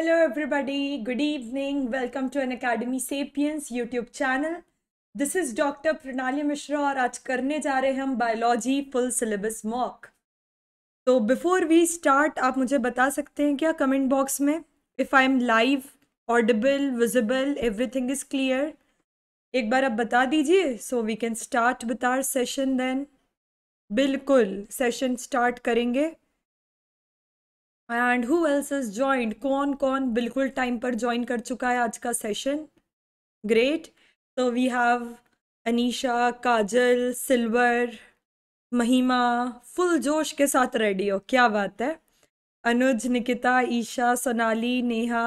Hello everybody, good evening welcome to an Academy sapiens YouTube channel this is doctor Pranali Mishra और आज करने जा रहे हैं हम बायोलॉजी फुल सिलेबस मॉक तो बिफोर वी स्टार्ट आप मुझे बता सकते हैं क्या कमेंट बॉक्स में if I am live audible visible everything is clear एक बार आप बता दीजिए so we can start with our session then बिल्कुल सेशन स्टार्ट करेंगे and who else is joint कौन कौन बिल्कुल टाइम पर ज्वाइन कर चुका है आज का सेशन ग्रेट तो we have Anisha Kajal silver Mahima full जोश के साथ रेडी हो क्या बात है अनुज निकिता ईशा सोनाली नेहा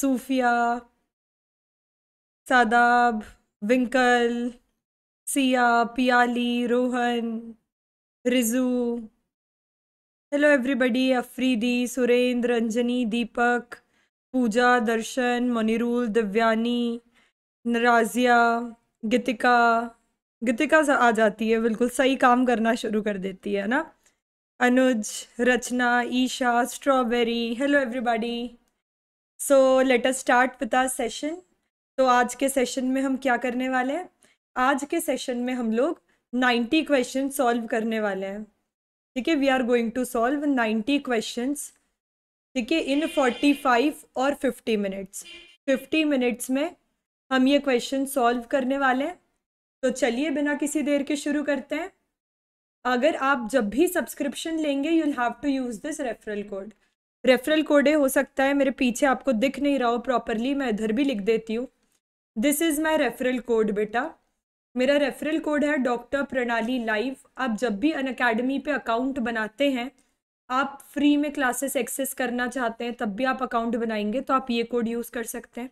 सूफिया सादाब विंकल सिया पियाली रोहन रिजू हेलो एवरीबडी अफरीदी सुरेंद्र रंजनी दीपक पूजा दर्शन मनीरूल दिव्यानी नाजिया गीतिका गीतिका आ जाती है बिल्कुल सही काम करना शुरू कर देती है ना Anuj Rachna Isha strawberry hello everybody so let us start with our session तो आज के सेशन में हम क्या करने वाले हैं आज के सेशन में हम लोग नाइन्टी क्वेश्चन सॉल्व करने वाले हैं ठीक है we are going to solve 90 questions ठीक है इन 45 और 50 मिनट्स 50 मिनट्स में हम ये क्वेश्चन सॉल्व करने वाले हैं तो चलिए बिना किसी देर के शुरू करते हैं अगर आप जब भी सब्सक्रिप्शन लेंगे you have to use this referral code referral code हो सकता है मेरे पीछे आपको दिख नहीं रहा हो प्रॉपरली मैं इधर भी लिख देती हूँ this is my referral code बेटा मेरा रेफरल कोड है डॉक्टर प्रणाली लाइव आप जब भी अन अकेडमी पर अकाउंट बनाते हैं आप फ्री में क्लासेस एक्सेस करना चाहते हैं तब भी आप अकाउंट बनाएंगे तो आप ये कोड यूज़ कर सकते हैं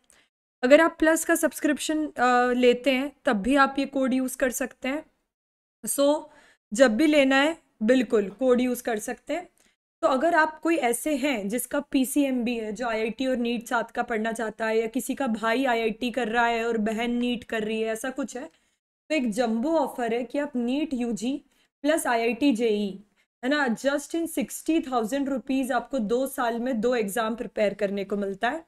अगर आप प्लस का सब्सक्रिप्शन लेते हैं तब भी आप ये कोड यूज़ कर सकते हैं सो so, जब भी लेना है बिल्कुल कोड यूज़ कर सकते हैं तो अगर आप कोई ऐसे हैं जिसका पी है जो आई और नीट साथ का पढ़ना चाहता है या किसी का भाई आई कर रहा है और बहन नीट कर रही है ऐसा कुछ है तो एक जम्बो ऑफर है कि आप NEET UG plus IIT JEE है ना just in sixty thousand rupees आपको दो साल में दो एग्जाम प्रिपेयर करने को मिलता है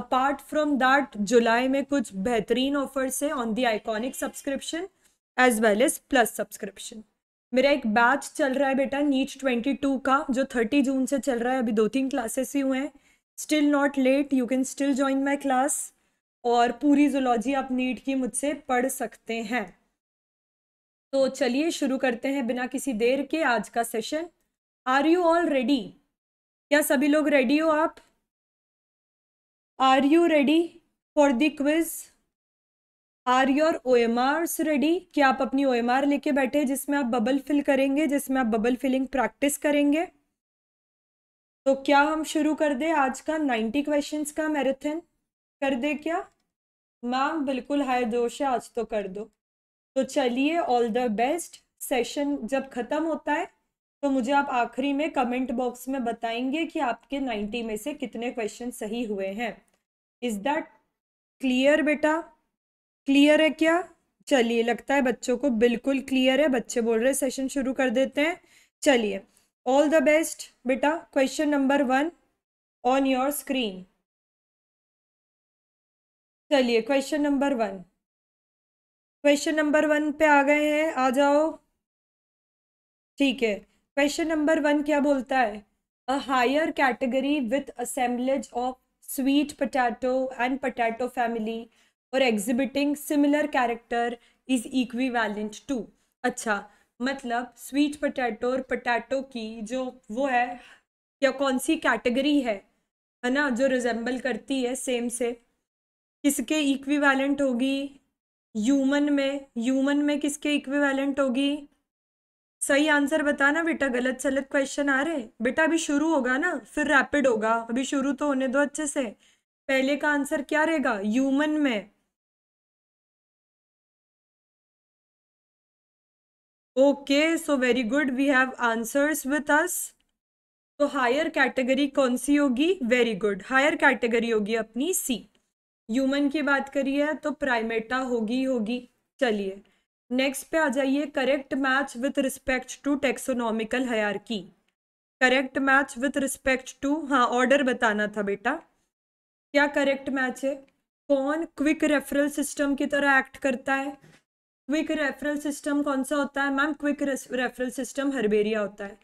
अपार्ट फ्रॉम दैट जुलाई में कुछ बेहतरीन ऑफर्स है on the iconic subscription as well as plus subscription मेरा एक बैच चल रहा है बेटा नीट ट्वेंटी टू का जो थर्टी जून से चल रहा है अभी दो तीन क्लासेस ही हुए हैं still not late you can still join my class और पूरी जोलॉजी आप नीट की मुझसे पढ़ सकते हैं तो चलिए शुरू करते हैं बिना किसी देर के आज का session are you all ready क्या सभी लोग रेडी हो आप are you ready for the quiz are your O M Rs ready क्या आप अपनी ओ एम आर लेके बैठे जिसमें आप बबल फिल करेंगे जिसमें आप बबल फिलिंग प्रैक्टिस करेंगे तो क्या हम शुरू कर दे आज का नाइन्टी क्वेश्चन का मैराथन कर दे क्या मैम बिल्कुल हाय जोश है आज तो कर दो तो चलिए ऑल द बेस्ट सेशन जब ख़त्म होता है तो मुझे आप आखिरी में कमेंट बॉक्स में बताएंगे कि आपके नाइन्टी में से कितने क्वेश्चन सही हुए हैं इज़ दैट क्लियर बेटा क्लियर है क्या चलिए लगता है बच्चों को बिल्कुल क्लियर है बच्चे बोल रहे सेशन शुरू कर देते हैं चलिए ऑल द बेस्ट बेटा question number one on your screen चलिए question number one question number one पे आ गए हैं आ जाओ ठीक है क्वेश्चन नंबर वन क्या बोलता है a higher category with assemblage of sweet potato and potato family और exhibiting similar character is equivalent to अच्छा मतलब स्वीट पटैटो और पटैटो की जो वो है या कौन सी कैटेगरी है है ना जो रिजेंबल करती है सेम से किसके इक्विवेलेंट होगी ह्यूमन में ह्यूमन में किसके इक्विवेलेंट होगी सही आंसर बताना बेटा गलत सलत क्वेश्चन आ रहे बेटा अभी शुरू होगा ना फिर रैपिड होगा अभी शुरू तो होने दो अच्छे से पहले का आंसर क्या रहेगा ह्यूमन में okay so very good we have answers with us तो हायर कैटेगरी कौन सी होगी वेरी गुड हायर कैटेगरी होगी अपनी सी ह्यूमन की बात करी है तो प्राइमेटा होगी होगी चलिए नेक्स्ट पे आ जाइए correct match with respect to taxonomical की correct match with respect to हाँ ऑर्डर बताना था बेटा क्या करेक्ट मैच है कौन क्विक रेफरल सिस्टम की तरह एक्ट करता है क्विक रेफरल सिस्टम कौन सा होता है ma'am quick referral system herbaria होता है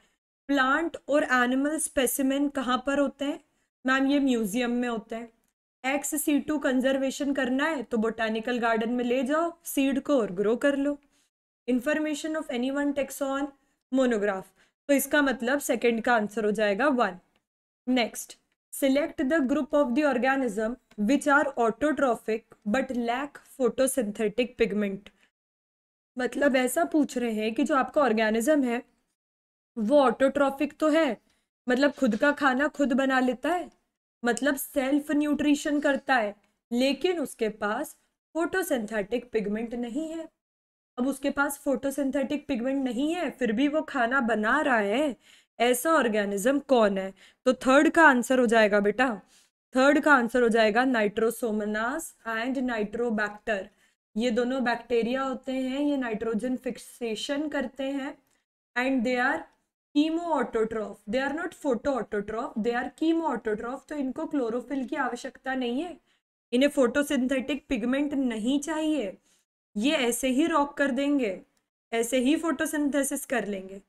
प्लांट और एनिमल स्पेसिमेन कहाँ पर होते हैं मैम ये म्यूजियम में होते हैं एक्स सी टू कंजर्वेशन करना है तो बोटानिकल गार्डन में ले जाओ सीड को और ग्रो कर लो information of any one taxon monograph तो इसका मतलब सेकेंड का आंसर हो जाएगा one next select the group of the organism which are autotrophic but lack photosynthetic pigment मतलब ऐसा पूछ रहे हैं कि जो आपका ऑर्गेनिज्म है वो ऑटोट्रॉफिक तो है मतलब खुद का खाना खुद बना लेता है मतलब सेल्फ न्यूट्रिशन करता है लेकिन उसके पास फोटोसिंथेटिक पिगमेंट नहीं है अब उसके पास फोटोसिंथेटिक पिगमेंट नहीं है फिर भी वो खाना बना रहा है ऐसा ऑर्गेनिज्म कौन है तो थर्ड का आंसर हो जाएगा बेटा थर्ड का आंसर हो जाएगा नाइट्रोसोमनास एंड नाइट्रोबैक्टर ये दोनों बैक्टीरिया होते हैं ये नाइट्रोजन फिक्सेशन करते हैं and they are chemoautotroph they are not photo autotroph they are chemoautotroph तो इनको क्लोरोफिल की आवश्यकता नहीं है इन्हें फोटोसिंथेटिक पिगमेंट नहीं चाहिए ये ऐसे ही रॉक कर देंगे ऐसे ही फोटोसिंथेसिस कर लेंगे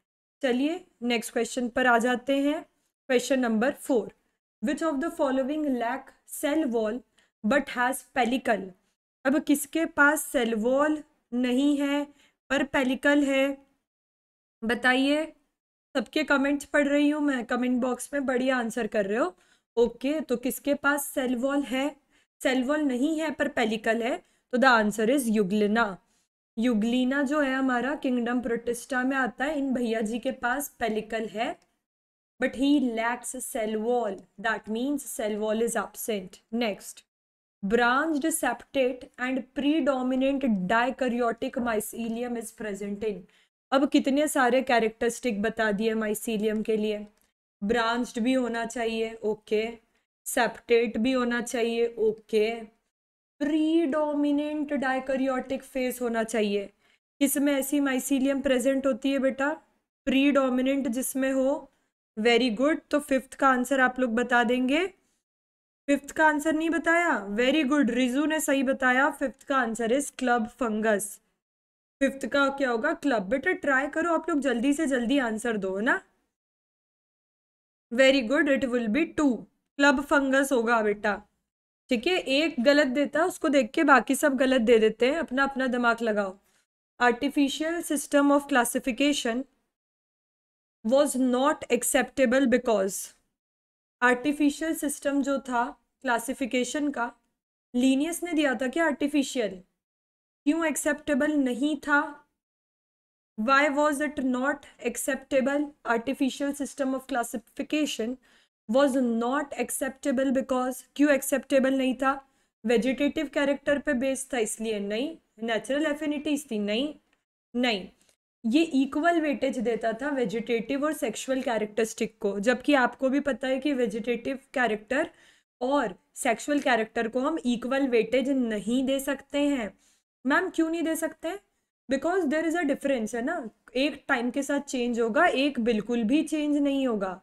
चलिए नेक्स्ट क्वेश्चन पर आ जाते हैं question number four which of the following lack cell wall but has pellicle अब किसके पास सेल वॉल नहीं है पर पेलिकल है बताइए सबके कमेंट्स पढ़ रही हूँ मैं कमेंट बॉक्स में बढ़िया आंसर कर रहे हो ओके okay, तो किसके पास सेल वॉल है सेल वॉल नहीं है पर पेलिकल है तो the answer is euglena euglena जो है हमारा किंगडम प्रोटेस्टा में आता है इन भैया जी के पास पेलिकल है but he lacks cell wall that means cell wall is absent next branched septate and predominant dikaryotic mycelium is present in अब कितने सारे कैरेक्टरिस्टिक बता दिए माइसीलियम के लिए ब्रांच्ड भी होना चाहिए ओके सेप्टेट भी होना चाहिए ओके प्रीडोमिनेंट डायकरियोटिक फेस होना चाहिए किसमें ऐसी माइसीलियम प्रेजेंट होती है बेटा प्रीडोमिनेंट जिसमें हो वेरी गुड तो फिफ्थ का आंसर आप लोग बता देंगे फिफ्थ का आंसर नहीं बताया वेरी गुड रिजू ने सही बताया फिफ्थ का answer is club fungus fifth का क्या होगा क्लब बेटा ट्राई करो आप लोग जल्दी से जल्दी आंसर दो है ना very good it will be two club fungus होगा बेटा ठीक है एक गलत देता है उसको देख के बाकी सब गलत दे देते हैं अपना अपना दिमाग लगाओ artificial system of classification was not acceptable because artificial system जो था क्लासिफिकेशन का लीनियस ने दिया था कि आर्टिफिशियल क्यों एक्सेप्टेबल नहीं था why was it not acceptable artificial system of classification was not acceptable because क्यों एक्सेप्टेबल नहीं था वेजिटेटिव कैरेक्टर पे बेस्ड था इसलिए नहीं नेचुरल एफिनिटीज थी नहीं नहीं ये इक्वल वेटेज देता था वेजिटेटिव और सेक्शुअल कैरेक्टरिस्टिक को जबकि आपको भी पता है कि वेजिटेटिव कैरेक्टर और सेक्सुअल कैरेक्टर को हम इक्वल वेटेज नहीं दे सकते हैं मैम क्यों नहीं दे सकते because there is a difference है ना एक टाइम के साथ चेंज होगा एक बिल्कुल भी चेंज नहीं होगा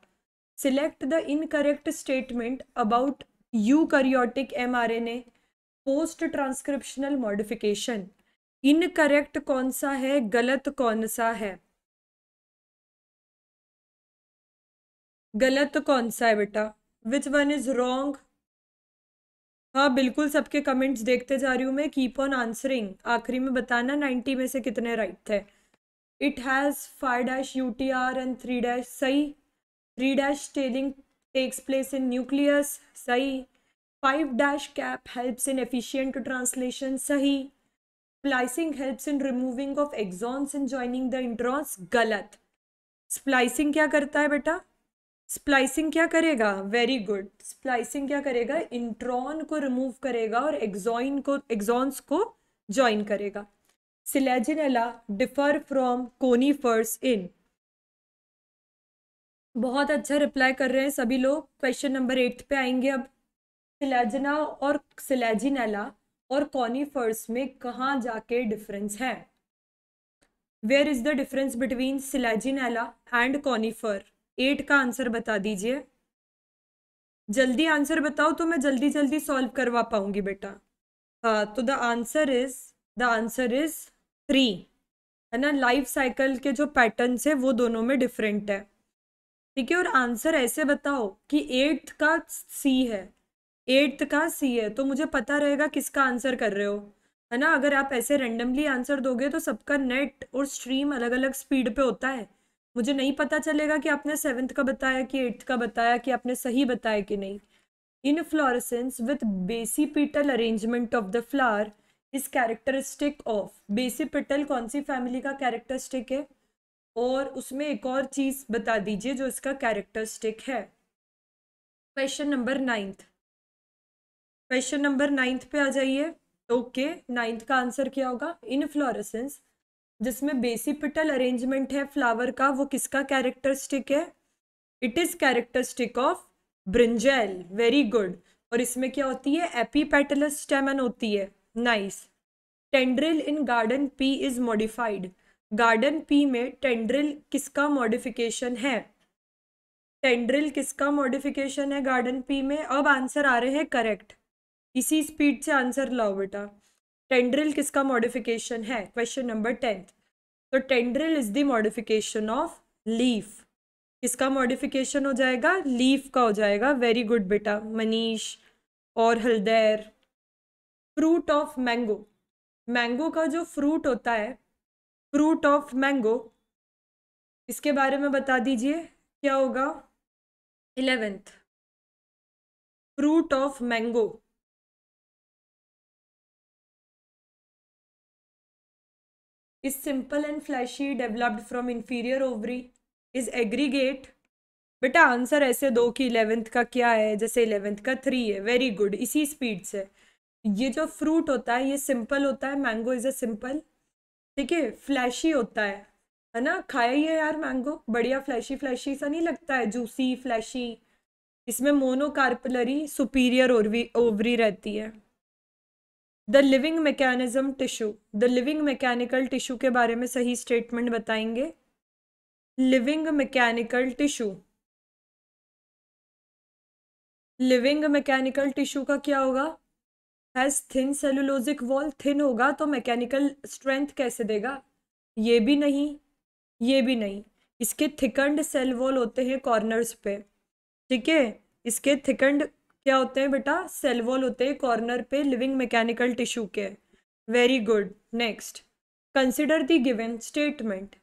select the incorrect statement about eukaryotic M R N A post transcriptional modification incorrect कौन सा है गलत कौन सा है गलत कौन सा है बेटा विच वन इज रॉन्ग हाँ बिल्कुल सबके कमेंट्स देखते जा रही हूँ मैं कीप ऑन आंसरिंग आखिरी में बताना नाइन्टी में से कितने राइट थे it has five dash U T R and three dash सही three dash tailing takes place in nucleus सही five dash cap helps in efficient translation सही splicing helps in removing of exons in joining the introns गलत स्प्लाइसिंग क्या करता है बेटा splicing क्या करेगा वेरी गुड स्प्लाइसिंग क्या करेगा इंट्रॉन को रिमूव करेगा और एग्जॉइन को एग्जॉन्स को ज्वाइन करेगा selaginella differ from conifers in बहुत अच्छा रिप्लाई कर रहे हैं सभी लोग क्वेश्चन नंबर एट पे आएंगे अब सिलेजना और सिलेजिनेला और कॉनीफर्स में कहाँ जाके डिफरेंस है where is the difference between selaginella and conifer eight का आंसर बता दीजिए जल्दी आंसर बताओ तो मैं जल्दी जल्दी सॉल्व करवा पाऊंगी बेटा हाँ तो the answer is the answer is three है ना लाइफ साइकिल के जो पैटर्न है वो दोनों में डिफरेंट है ठीक है और आंसर ऐसे बताओ कि एट्थ का सी है एट्थ का सी है तो मुझे पता रहेगा किसका आंसर कर रहे हो है ना अगर आप ऐसे रेंडमली आंसर दोगे तो सबका नेट और स्ट्रीम अलग अलग स्पीड पे होता है मुझे नहीं पता चलेगा कि आपने सेवन्थ का बताया कि एट्थ का बताया कि आपने सही बताया कि नहीं inflorescence with basipetal arrangement of the flower is characteristic of basipetal कौन सी फैमिली का कैरेक्टरिस्टिक है और उसमें एक और चीज़ बता दीजिए जो इसका कैरेक्टरिस्टिक है question number ninth question number ninth पे आ जाइए ओके नाइन्थ का आंसर क्या होगा इन फ्लोरेसेंस जिसमें बेसिपिटल अरेंजमेंट है फ्लावर का वो किसका कैरेक्टरिस्टिक है it is characteristic of brinjal very good और इसमें क्या होती है एपीपेटलस स्टेमन होती है nice tendril in garden pea is modified garden pea में टेंड्रिल किसका मॉडिफिकेशन है टेंड्रिल किसका मॉडिफिकेशन है गार्डन पी में अब आंसर आ रहे हैं करेक्ट इसी स्पीड से आंसर लाओ बेटा टेंड्रिल किसका मॉडिफिकेशन है क्वेश्चन नंबर टेंथ तो tendril is the modification of leaf किसका मॉडिफिकेशन हो जाएगा लीफ का हो जाएगा वेरी गुड बेटा मनीष और Haldar fruit of mango mango का जो फ्रूट होता है फ्रूट ऑफ मैंगो इसके बारे में बता दीजिए क्या होगा eleventh fruit of mango is simple and fleshy developed from inferior ovary is aggregate बेटा आंसर ऐसे दो कि इलेवेंथ का क्या है जैसे इलेवेंथ का थ्री है वेरी गुड इसी स्पीड से ये जो फ्रूट होता है ये सिंपल होता है मैंगो इज़ अ सिंपल ठीक है फ्लैशी होता है है ना खाया ही है यार मैंगो बढ़िया फ्लैशी फ्लैशी सा नहीं लगता है जूसी फ्लैशी इसमें मोनोकार्पलरी सुपीरियर ओवरी ओवरी रहती है the living mechanism tissue the living mechanical tissue के बारे में सही स्टेटमेंट बताएंगे living mechanical tissue living mechanical tissue का क्या होगा has thin cellulosic wall thin होगा तो मैकेनिकल स्ट्रेंथ कैसे देगा ये भी नहीं ये भी नहीं इसके थिकंड सेल वॉल होते हैं कॉर्नर्स पे ठीक है इसके थिकंड क्या होते हैं बेटा सेल वॉल होते हैं कॉर्नर पे लिविंग मैकेनिकल टिश्यू के very good next consider the given statement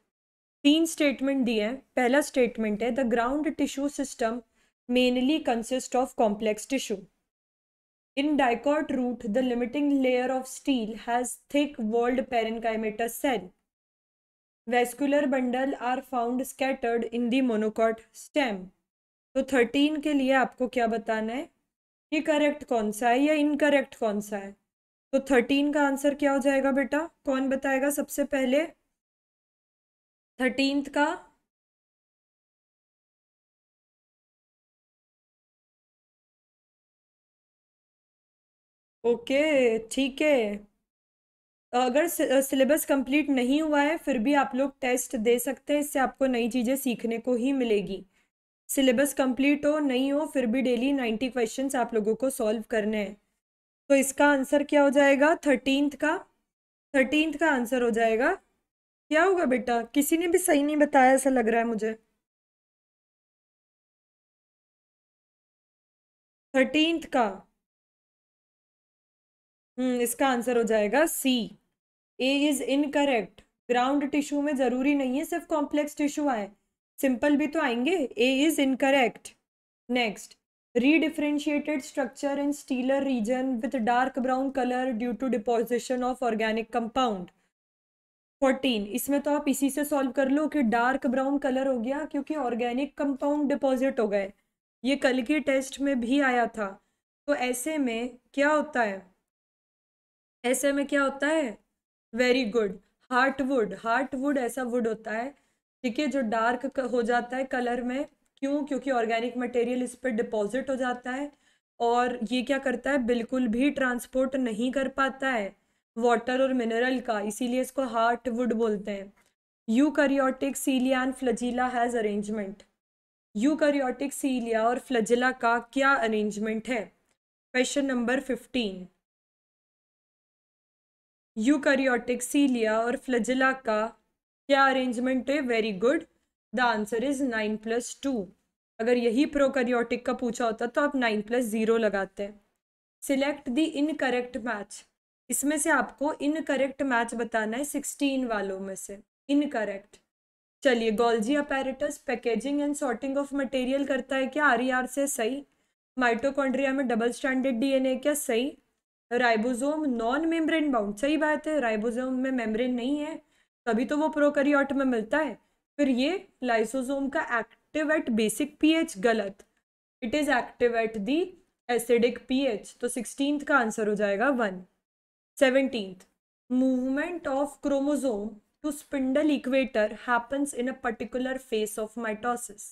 तीन स्टेटमेंट दिए हैं पहला स्टेटमेंट है the ground tissue system mainly consist of complex tissue in dicot root the limiting layer of stele has thick walled parenchymatous cell vascular bundle are found scattered in the monocot stem तो thirteen के लिए आपको क्या बताना है ये correct कौन सा है या इनकरेक्ट कौन सा है तो थर्टीन का आंसर क्या हो जाएगा बेटा कौन बताएगा सबसे पहले थर्टीन का ओके ठीक है अगर सिलेबस कंप्लीट नहीं हुआ है फिर भी आप लोग टेस्ट दे सकते हैं इससे आपको नई चीज़ें सीखने को ही मिलेगी सिलेबस कंप्लीट हो नहीं हो फिर भी डेली नाइन्टी क्वेश्चन आप लोगों को सॉल्व करने हैं तो इसका आंसर क्या हो जाएगा थर्टीनथ का थर्टीनथ का आंसर हो जाएगा क्या होगा बेटा किसी ने भी सही नहीं बताया ऐसा लग रहा है मुझे थर्टींथ का हम्म इसका आंसर हो जाएगा C A is incorrect ground tissue में जरूरी नहीं है सिर्फ कॉम्प्लेक्स टिश्यू आए सिंपल भी तो आएंगे A is incorrect next redifferentiated structure in stelar region with dark brown colour due to deposition of organic compound fourteen इसमें तो आप इसी से सॉल्व कर लो कि डार्क ब्राउन कलर हो गया क्योंकि ऑर्गेनिक कंपाउंड डिपॉजिट हो गए ये कल के टेस्ट में भी आया था तो ऐसे में क्या होता है ऐसे में क्या होता है very good heart wood heart wood ऐसा वुड होता है ठीक है जो डार्क हो जाता है कलर में क्यों क्योंकि ऑर्गेनिक मटेरियल इस पर डिपॉजिट हो जाता है और ये क्या करता है बिल्कुल भी ट्रांसपोर्ट नहीं कर पाता है वाटर और मिनरल का इसीलिए इसको हार्ट वुड बोलते हैं eukaryotic cilia and flagella has arrangement eukaryotic cilia और फ्लजिला का क्या अरेंजमेंट है question number fifteen eukaryotic cilia और फ्लजिला का क्या अरेंजमेंट है very good the answer is nine plus two अगर यही प्रोकैरियोटिक का पूछा होता तो आप नाइन प्लस ज़ीरो लगाते हैं सिलेक्ट द इनकरेक्ट मैच इसमें से आपको इनकरेक्ट मैच बताना है सिक्सटीन वालों में से इनकरेक्ट चलिए Golgi apparatus packaging and sorting of material करता है क्या आर आर e से सही माइटोकॉन्ड्रिया में डबल स्टैंडर्ड डीएनए क्या सही राइबोसोम नॉन मेम्ब्रेन बाउंड सही बात है राइबोसोम में मेम्ब्रेन नहीं है तभी तो वो प्रोकैरियोट में मिलता है फिर ये लाइसोसोम का एक्टिव एट बेसिक पीएच गलत it is active at the acidic pH तो सिक्सटीन का आंसर हो जाएगा one seventeen movement of chromosome to spindle equator happens in a particular phase of mitosis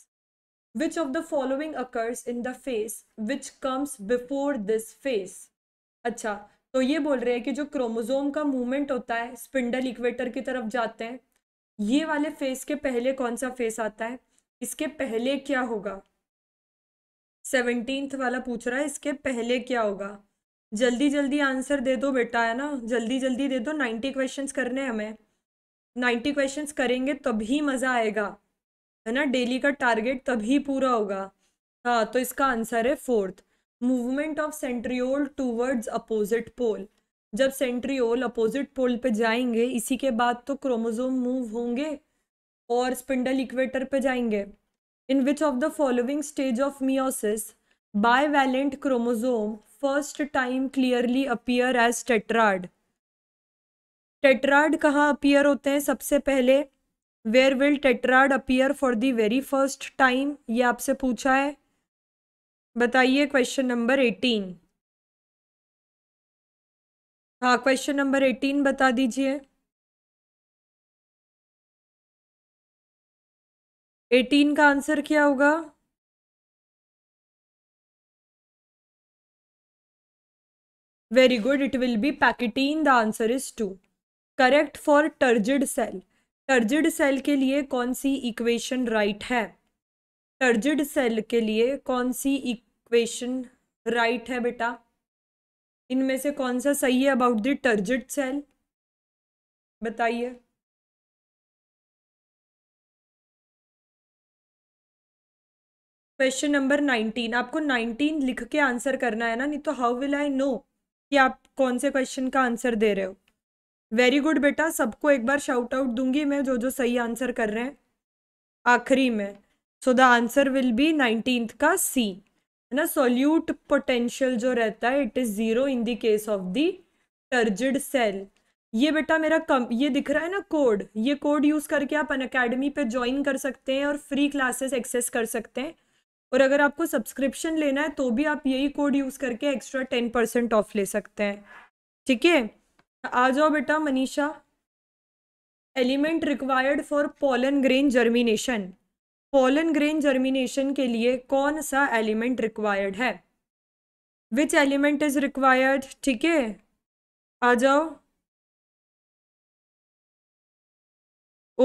which of the following occurs in the phase which comes before this phase अच्छा तो ये बोल रहे हैं कि जो क्रोमोजोम का मूवमेंट होता है स्पिंडल इक्वेटर की तरफ जाते हैं ये वाले फेस के पहले कौन सा फेस आता है इसके पहले क्या होगा सेवनटीन्थ वाला पूछ रहा है इसके पहले क्या होगा जल्दी जल्दी आंसर दे दो बेटा है ना जल्दी जल्दी दे दो नाइन्टी क्वेश्चंस करने हैं हमें नाइन्टी क्वेश्चंस करेंगे तभी मज़ा आएगा है ना डेली का टारगेट तभी पूरा होगा हाँ तो इसका आंसर है fourth movement of centriole towards opposite pole जब सेंट्रियोल अपोजिट पोल पे जाएंगे इसी के बाद तो क्रोमोजोम मूव होंगे और स्पिंडल इक्वेटर पे जाएंगे in which of the following stage of meiosis bivalent chromosome first time clearly appear as tetrad tetrad कहाँ अपियर होते हैं सबसे पहले where will tetrad appear for the very first time ये आपसे पूछा है बताइए क्वेश्चन नंबर एटीन हाँ क्वेश्चन नंबर एटीन बता दीजिए एटीन का आंसर क्या होगा very good it will be pachytene the answer is two correct for turgid cell turgid cell के लिए कौन सी इक्वेशन राइट right है टर्जिड सेल के लिए कौन सी क्वेश्चन राइट right है बेटा इनमें से कौन सा सही है अबाउट द टर्जिट सेल बताइए क्वेश्चन नंबर नाइनटीन आपको नाइनटीन लिख के आंसर करना है ना नहीं तो हाउ विल आई नो कि आप कौन से क्वेश्चन का आंसर दे रहे हो वेरी गुड बेटा सबको एक बार शाउट आउट दूंगी मैं जो जो सही आंसर कर रहे हैं आखिरी में so the answer will be nineteen का सी है ना सोल्यूट पोटेंशियल जो रहता है it is zero in the case of the turgid cell ये बेटा मेरा कम ये दिख रहा है ना कोड ये कोड यूज़ करके आप अन अकेडमी पर ज्वाइन कर सकते हैं और फ्री क्लासेस एक्सेस कर सकते हैं और अगर आपको सब्सक्रिप्शन लेना है तो भी आप यही कोड यूज़ करके एक्स्ट्रा टेन परसेंट ऑफ ले सकते हैं ठीक है आ जाओ बेटा Manisha element required for pollen grain germination pollen grain germination के लिए कौन सा एलिमेंट रिक्वायर्ड है विच एलिमेंट इज रिक्वायर्ड ठीक है आ जाओ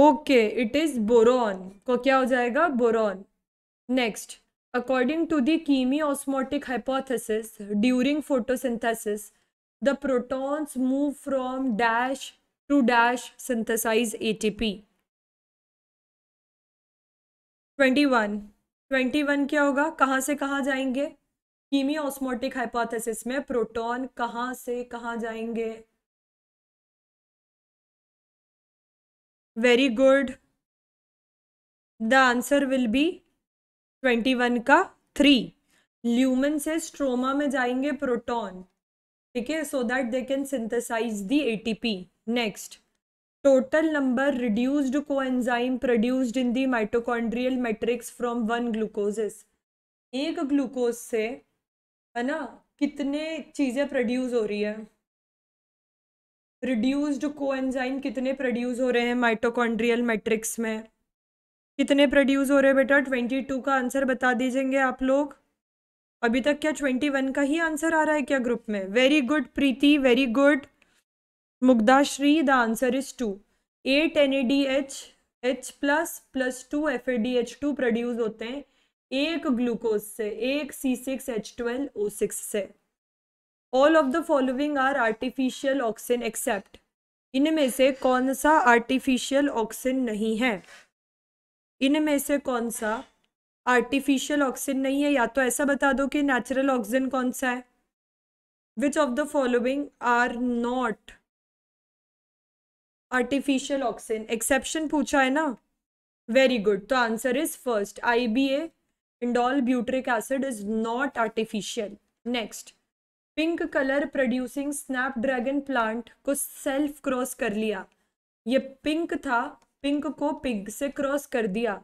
ओके इट इज बोरोन को क्या हो जाएगा boron next according to the chemiosmotic hypothesis during photosynthesis the protons move from dash to dash synthesize ATP T twenty one twenty one क्या होगा कहाँ से कहाँ जाएंगे कीमी ऑस्मोटिक हाइपोथेसिस में प्रोटॉन कहाँ से कहाँ जाएंगे very good the answer will be twenty one का थ्री ल्यूमन से स्ट्रोमा में जाएंगे प्रोटॉन ठीक है so that they can synthesize the ATP next total number reduced coenzyme produced in the mitochondrial matrix from one glucoses एक glucose से है ना कितने चीज़ें प्रोड्यूस हो रही है रिड्यूस्ड एंजाइम कितने प्रोड्यूस हो रहे हैं माइटोकॉन्ड्रियल मैट्रिक्स में कितने प्रोड्यूस हो रहे हैं बेटा ट्वेंटी टू का आंसर बता दीजिएंगे आप लोग अभी तक क्या ट्वेंटी वन का ही आंसर आ रहा है क्या ग्रुप में very good Preeti very good Mugdhashree the answer is two E D H H plus plus two F A D H two produce होते हैं एक ग्लूकोज से एक C six H twelve O six से all of the following are artificial oxygen except इनमें से कौन सा आर्टिफिशियल ऑक्सीजन नहीं है इनमें से कौन सा आर्टिफिशियल ऑक्सीजन नहीं है या तो ऐसा बता दो कि नेचुरल ऑक्सीजन कौन सा है which of the following are not artificial oxygen exception पूछा है ना वेरी गुड तो answer is first I B A indole butyric acid is not artificial next pink colour producing snapdragon plant को self cross कर लिया ये pink था pink को पिंक से क्रॉस कर दिया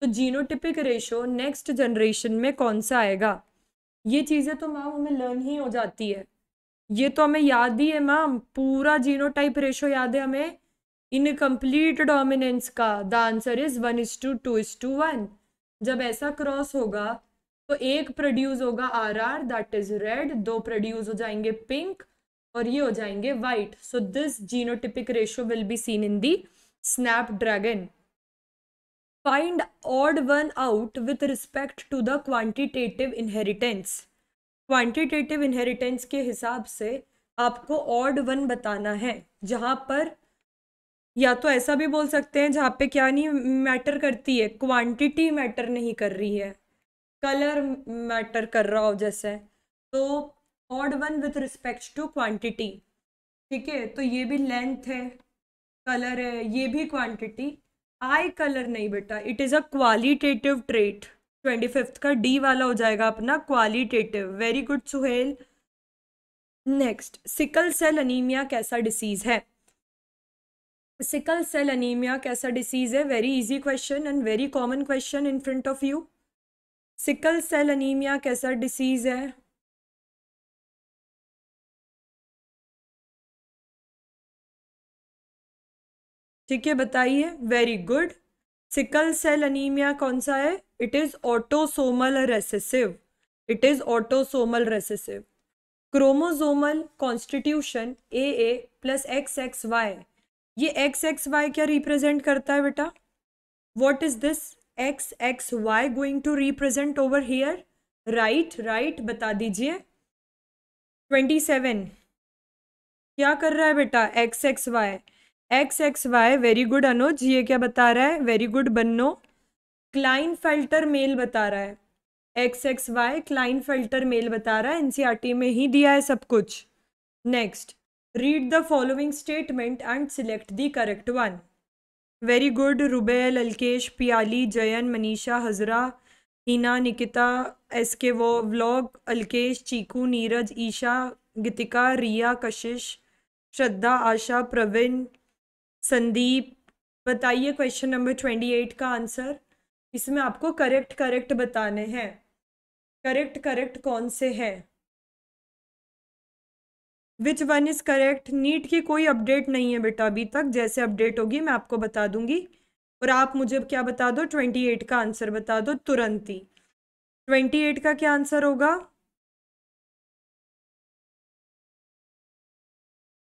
तो जीनोटिपिक रेशो नेक्स्ट जनरेशन में कौन सा आएगा ये चीज़ें तो मैम हमें लर्न ही हो जाती है ये तो हमें याद ही है मैम पूरा जीनोटाइप रेशो याद है हमें इनकम्प्लीट डोमिनेंस का the answer is one is to two is to one जब ऐसा क्रॉस होगा तो एक प्रोड्यूस होगा R R that is red दो प्रोड्यूस हो जाएंगे पिंक और ये हो जाएंगे white so this genotypic ratio will be seen in the snapdragon find odd one out with respect to the quantitative inheritance quantitative inheritance के हिसाब से आपको ऑड वन बताना है जहाँ पर या तो ऐसा भी बोल सकते हैं जहाँ पे क्या नहीं मैटर करती है क्वांटिटी मैटर नहीं कर रही है कलर मैटर कर रहा हो जैसे तो odd one with respect to quantity ठीक है तो ये भी लेंथ है कलर है ये भी क्वांटिटी आई कलर नहीं बेटा it is a qualitative trait twenty fifth का डी वाला हो जाएगा अपना qualitative very good Suhel next sickle cell anaemia कैसा डिसीज है सिकल सेल अनीमिया कैसा डिसीज है very easy question and very common question in front of you sickle cell anaemia कैसा डिसीज है ठीक है बताइए very good sickle cell anaemia कौन सा है it is autosomal recessive it is autosomal recessive chromosomal constitution A A plus X X Y ये X X Y क्या रिप्रेजेंट करता है बेटा what is this X X Y going to represent over here right right बता दीजिए twenty seven क्या कर रहा है बेटा X X Y X X Y very good Anuj ये क्या बता रहा है वेरी गुड बनो क्लाइन फिल्टर मेल बता रहा है X X Y Klinefelter male बता रहा है एनसीईआरटी e में ही दिया है सब कुछ next read the following statement and select the correct one very good Rubel Alkesh Piyali Jayan Manisha Hazra Hina Nikita S K वो व्लॉग अलकेश चीकू नीरज ईशा गीतिका रिया कशिश श्रद्धा आशा प्रवीण संदीप बताइए क्वेश्चन नंबर ट्वेंटी एट का आंसर इसमें आपको करेक्ट करेक्ट बताने हैं करेक्ट करेक्ट कौन से हैं which one is correct NEET की कोई अपडेट नहीं है बेटा अभी तक जैसे अपडेट होगी मैं आपको बता दूंगी और आप मुझे क्या बता दो ट्वेंटी एट का आंसर बता दो तुरंत ही ट्वेंटी एट का क्या आंसर होगा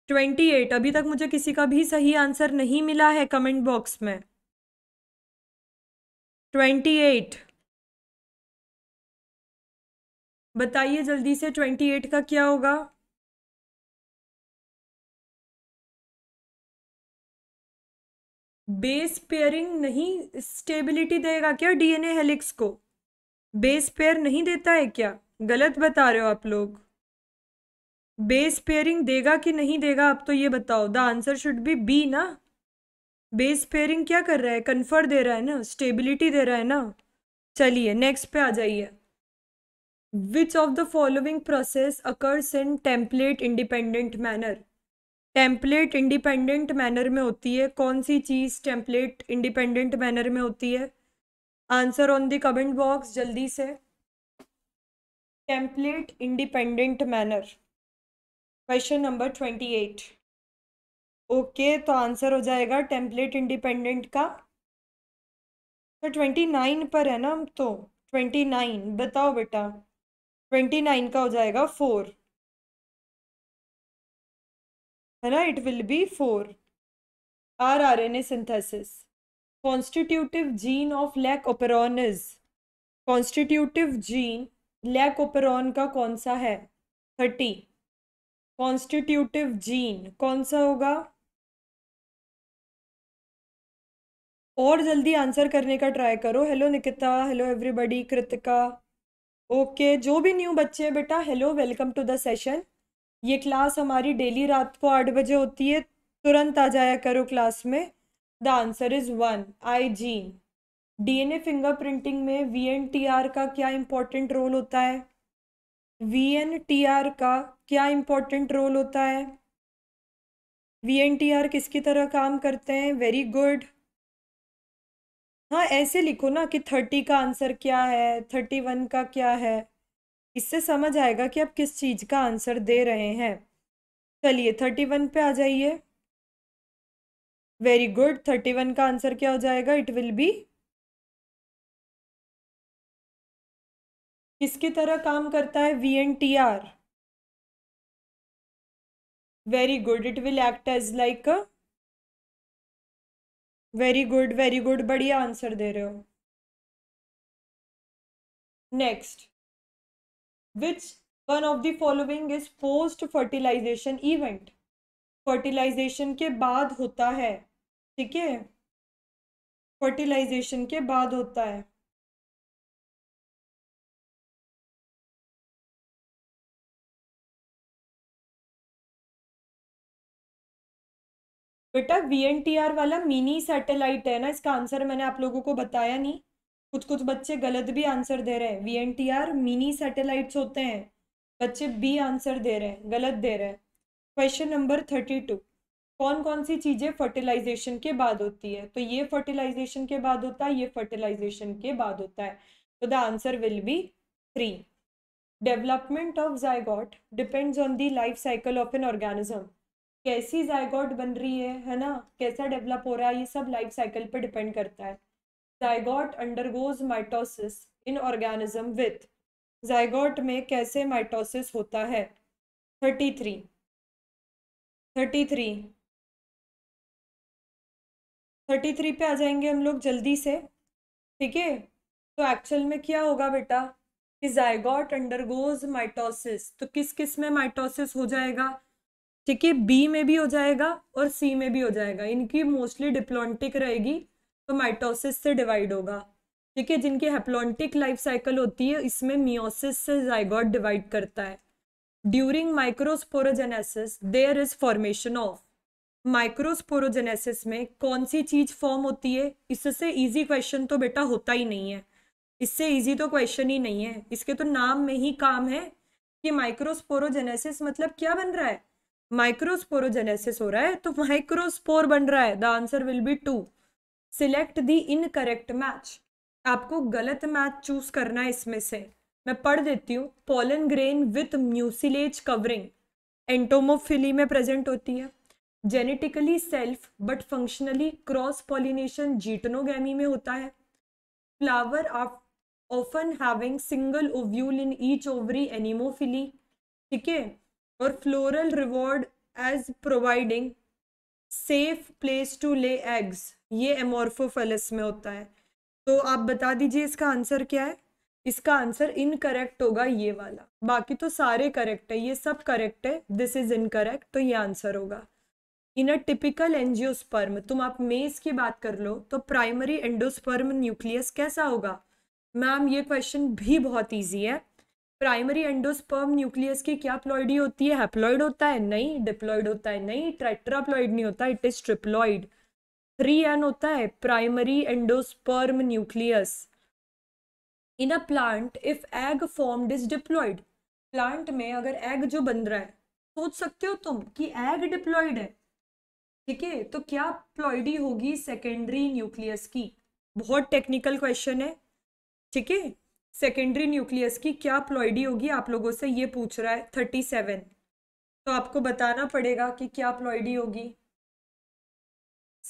ट्वेंटी एट अभी तक मुझे किसी का भी सही आंसर नहीं मिला है कमेंट बॉक्स में ट्वेंटी एट बताइए जल्दी से ट्वेंटी एट का क्या होगा बेस पेयरिंग नहीं स्टेबिलिटी देगा क्या डीएनए हेलिक्स को बेस पेयर नहीं देता है क्या गलत बता रहे हो आप लोग बेस पेयरिंग देगा कि नहीं देगा आप तो ये बताओ the answer should be B ना बेस पेयरिंग क्या कर रहा है कन्फर्ट दे रहा है ना स्टेबिलिटी दे रहा है ना चलिए नेक्स्ट पे आ जाइए which of the following process occurs in template independent manner template independent manner में होती है कौन सी चीज़ टेम्पलेट इंडिपेंडेंट मैनर में होती है answer on the comment box जल्दी से template independent manner question number twenty eight okay okay, तो आंसर हो जाएगा टेम्पलेट इंडिपेंडेंट का तो ट्वेंटी नाइन पर है ना हम तो ट्वेंटी नाइन बताओ बेटा ट्वेंटी नाइन का हो जाएगा फोर है ना it will be four R R N A synthesis constitutive gene of lac operon is constitutive gene lac operon का कौन सा है थर्टी कॉन्स्टिट्यूटिव जीन कौन सा होगा और जल्दी आंसर करने का ट्राई करो hello Nikita hello everybody Kritika okay जो भी न्यू बच्चे हैं बेटा hello welcome to the session ये क्लास हमारी डेली रात को आठ बजे होती है तुरंत आ जाया करो क्लास में the answer is one I gene DNA fingerprinting में वी एन टी आर का क्या इम्पोर्टेंट रोल होता है वी एन टी आर का क्या इम्पोर्टेंट रोल होता है वी एन टी आर किसकी तरह काम करते हैं वेरी गुड हाँ ऐसे लिखो ना कि थर्टी का आंसर क्या है थर्टी वन का क्या है इससे समझ आएगा कि आप किस चीज़ का आंसर दे रहे हैं चलिए थर्टी वन पे आ जाइए वेरी गुड थर्टी वन का आंसर क्या हो जाएगा इट विल बी किसकी तरह काम करता है V N T R very good it will act as like a very good very good बढ़िया आंसर दे रहे हो next which one of the following is post fertilization event fertilization के बाद होता है ठीक है फर्टिलाइजेशन के बाद होता है बेटा वी एन टी आर वाला मिनी सैटेलाइट है ना इसका आंसर मैंने आप लोगों को बताया नहीं कुछ कुछ बच्चे गलत भी आंसर दे रहे हैं V N T R mini satellites होते हैं बच्चे बी आंसर दे रहे हैं गलत दे रहे हैं क्वेश्चन नंबर थर्टी टू कौन कौन सी चीज़ें फर्टिलाइजेशन के बाद होती है तो ये फर्टिलाइजेशन के बाद होता है ये फर्टिलाइजेशन के बाद होता है तो the answer will be three development of zygote depends on the life cycle of an organism कैसी जायगॉट बन रही है है ना कैसा डेवलप हो रहा है ये सब लाइफ साइकिल पे डिपेंड करता है zygote undergoes mitosis in organism with zygote में कैसे माइटोसिस होता है thirty three thirty three thirty three पे आ जाएंगे हम लोग जल्दी से ठीक है तो एक्चुअल में क्या होगा बेटा कि जायगॉट अंडरगोज माइटोसिस तो किस किस में माइटोसिस हो जाएगा ठीक है बी में भी हो जाएगा और सी में भी हो जाएगा इनकी मोस्टली डिप्लॉन्टिक रहेगी तो माइटोसिस से डिवाइड होगा ठीक है जिनकी हेप्लॉन्टिक लाइफ साइकिल होती है इसमें मियोसिस से जाइगॉट डिवाइड करता है during microsporogenesis there is formation of microsporogenesis में कौन सी चीज फॉर्म होती है इससे ईजी क्वेश्चन तो बेटा होता ही नहीं है इससे ईजी तो क्वेश्चन ही नहीं है इसके तो नाम में ही काम है कि माइक्रोस्पोरोजेनेसिस मतलब क्या बन रहा है माइक्रोस्पोरोजेनेसिस हो रहा है तो माइक्रोस्पोर बन रहा है the answer will be two select the incorrect match आपको गलत मैच चूज करना है इसमें से मैं पढ़ देती हूँ pollen grain with mucilage covering entomophily में प्रेजेंट होती है genetically self but functionally cross pollination geitonogamy में होता है flower of often having single ovule in each ovary anemophily ठीक है और floral reward as providing safe place to lay eggs ये एमोरफोफेलिस में होता है तो आप बता दीजिए इसका आंसर क्या है इसका आंसर इनकरेक्ट होगा ये वाला बाकी तो सारे करेक्ट है ये सब करेक्ट है दिस इज इनकरेक्ट तो ये आंसर होगा इन अ टिपिकल एनजियोस्पर्म तुम आप मेज की बात कर लो तो प्राइमरी एंडोस्पर्म न्यूक्लियस कैसा होगा मैम ये क्वेश्चन भी बहुत ईजी है प्राइमरी एंडोस्पर्म न्यूक्लियस की क्या प्लॉइडी होती है हैप्लॉइड होता है नहीं डिप्लॉइड होता है नहीं ट्रेट्राप्लॉइड नहीं होता it is triploid three N होता है primary endosperm nucleus in a plant if egg formed is diploid plant में अगर एग जो बन रहा है सोच सकते हो तुम कि एग डिप्लॉइड है ठीक है तो क्या प्लॉइडी होगी सेकेंडरी न्यूक्लियस की बहुत टेक्निकल क्वेश्चन है ठीक है सेकेंडरी न्यूक्लियस की क्या प्लॉयडी होगी आप लोगों से ये पूछ रहा है थर्टी सेवन तो आपको बताना पड़ेगा कि क्या प्लॉयडी होगी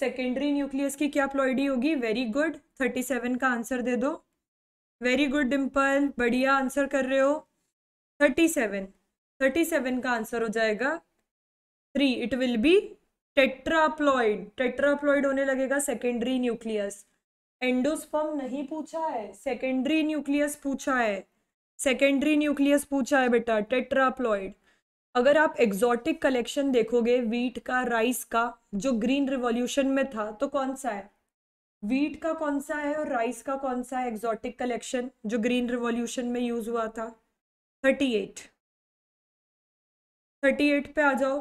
सेकेंडरी न्यूक्लियस की क्या प्लॉइडी होगी वेरी गुड थर्टी सेवन का आंसर दे दो वेरी गुड डिम्पल बढ़िया आंसर कर रहे हो थर्टी सेवन थर्टी सेवन का आंसर हो जाएगा three it will be tetraploid tetraploid होने लगेगा सेकेंडरी न्यूक्लियस एंडोस्पर्म नहीं पूछा है सेकेंडरी न्यूक्लियस पूछा है सेकेंडरी न्यूक्लियस पूछा है बेटा टेट्राप्लॉइड अगर आप एग्जॉटिक कलेक्शन देखोगे वीट का राइस का जो ग्रीन रिवॉल्यूशन में था तो कौन सा है वीट का कौन सा है और राइस का कौन सा है एग्जॉटिक कलेक्शन जो ग्रीन रिवॉल्यूशन में यूज हुआ था थर्टी एट थर्टी एट पे आ जाओ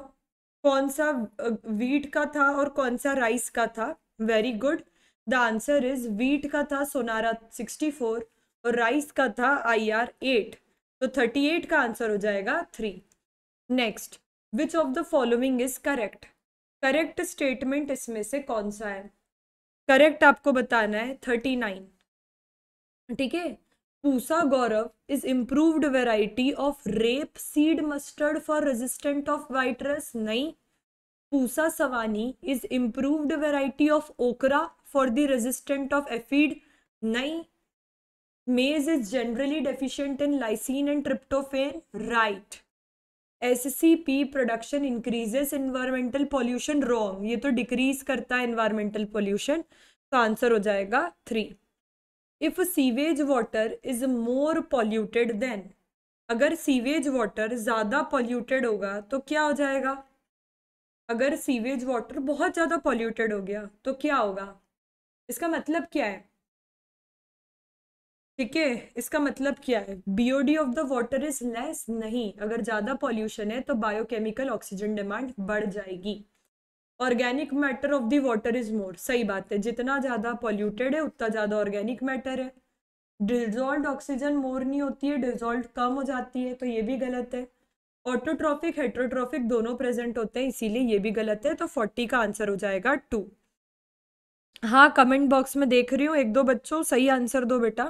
कौन सा वीट का था और कौन सा राइस का था very good the answer is wheat का था सोनारा 64 और राइस का था आई आर एट तो 38 का आंसर हो जाएगा three next which of the following is correct correct statement इसमें से कौन सा है करेक्ट आपको बताना है थर्टी नाइन ठीक है Pusa Gaurav is improved variety of rape seed mustard for resistant of white rust नहीं Pusa Sawani is improved variety of okra for the resistant of aphid nahi maize is generally deficient in lysine and tryptophan right SCP production increases environmental pollution wrong ये तो decrease करता है environmental pollution तो answer हो जाएगा three if sewage water is more polluted then अगर sewage water ज़्यादा polluted होगा तो क्या हो जाएगा अगर सीवेज वाटर बहुत ज़्यादा पॉल्यूटेड हो गया तो क्या होगा इसका मतलब क्या है ठीक है इसका मतलब क्या है BOD of the water is less नहीं अगर ज्यादा पॉल्यूशन है तो बायोकेमिकल ऑक्सीजन डिमांड बढ़ जाएगी organic matter of the water is more सही बात है जितना ज्यादा पॉल्यूटेड है उतना ज्यादा ऑर्गेनिक मैटर है डिजोल्व ऑक्सीजन मोर नहीं होती है डिजोल्व कम हो जाती है तो ये भी गलत है ऑटोट्रॉफिक हेट्रोट्रॉफिक दोनों प्रेजेंट होते हैं इसीलिए ये भी गलत है तो फोर्टी का आंसर हो जाएगा टू हाँ कमेंट बॉक्स में देख रही हूँ एक दो बच्चों सही आंसर दो बेटा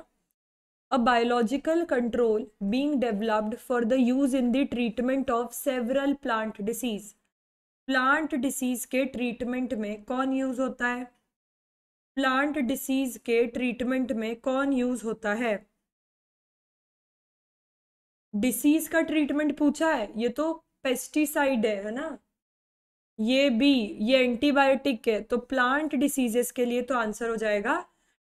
a biological control being developed for the use in the treatment of several plant disease plant disease के ट्रीटमेंट में कौन यूज होता है प्लांट डिसीज के ट्रीटमेंट में कौन यूज होता है डिसीज का ट्रीटमेंट पूछा है ये तो पेस्टिसाइड है है ना ये बी ये एंटीबायोटिक है तो प्लांट डिसीजेस के लिए तो आंसर हो जाएगा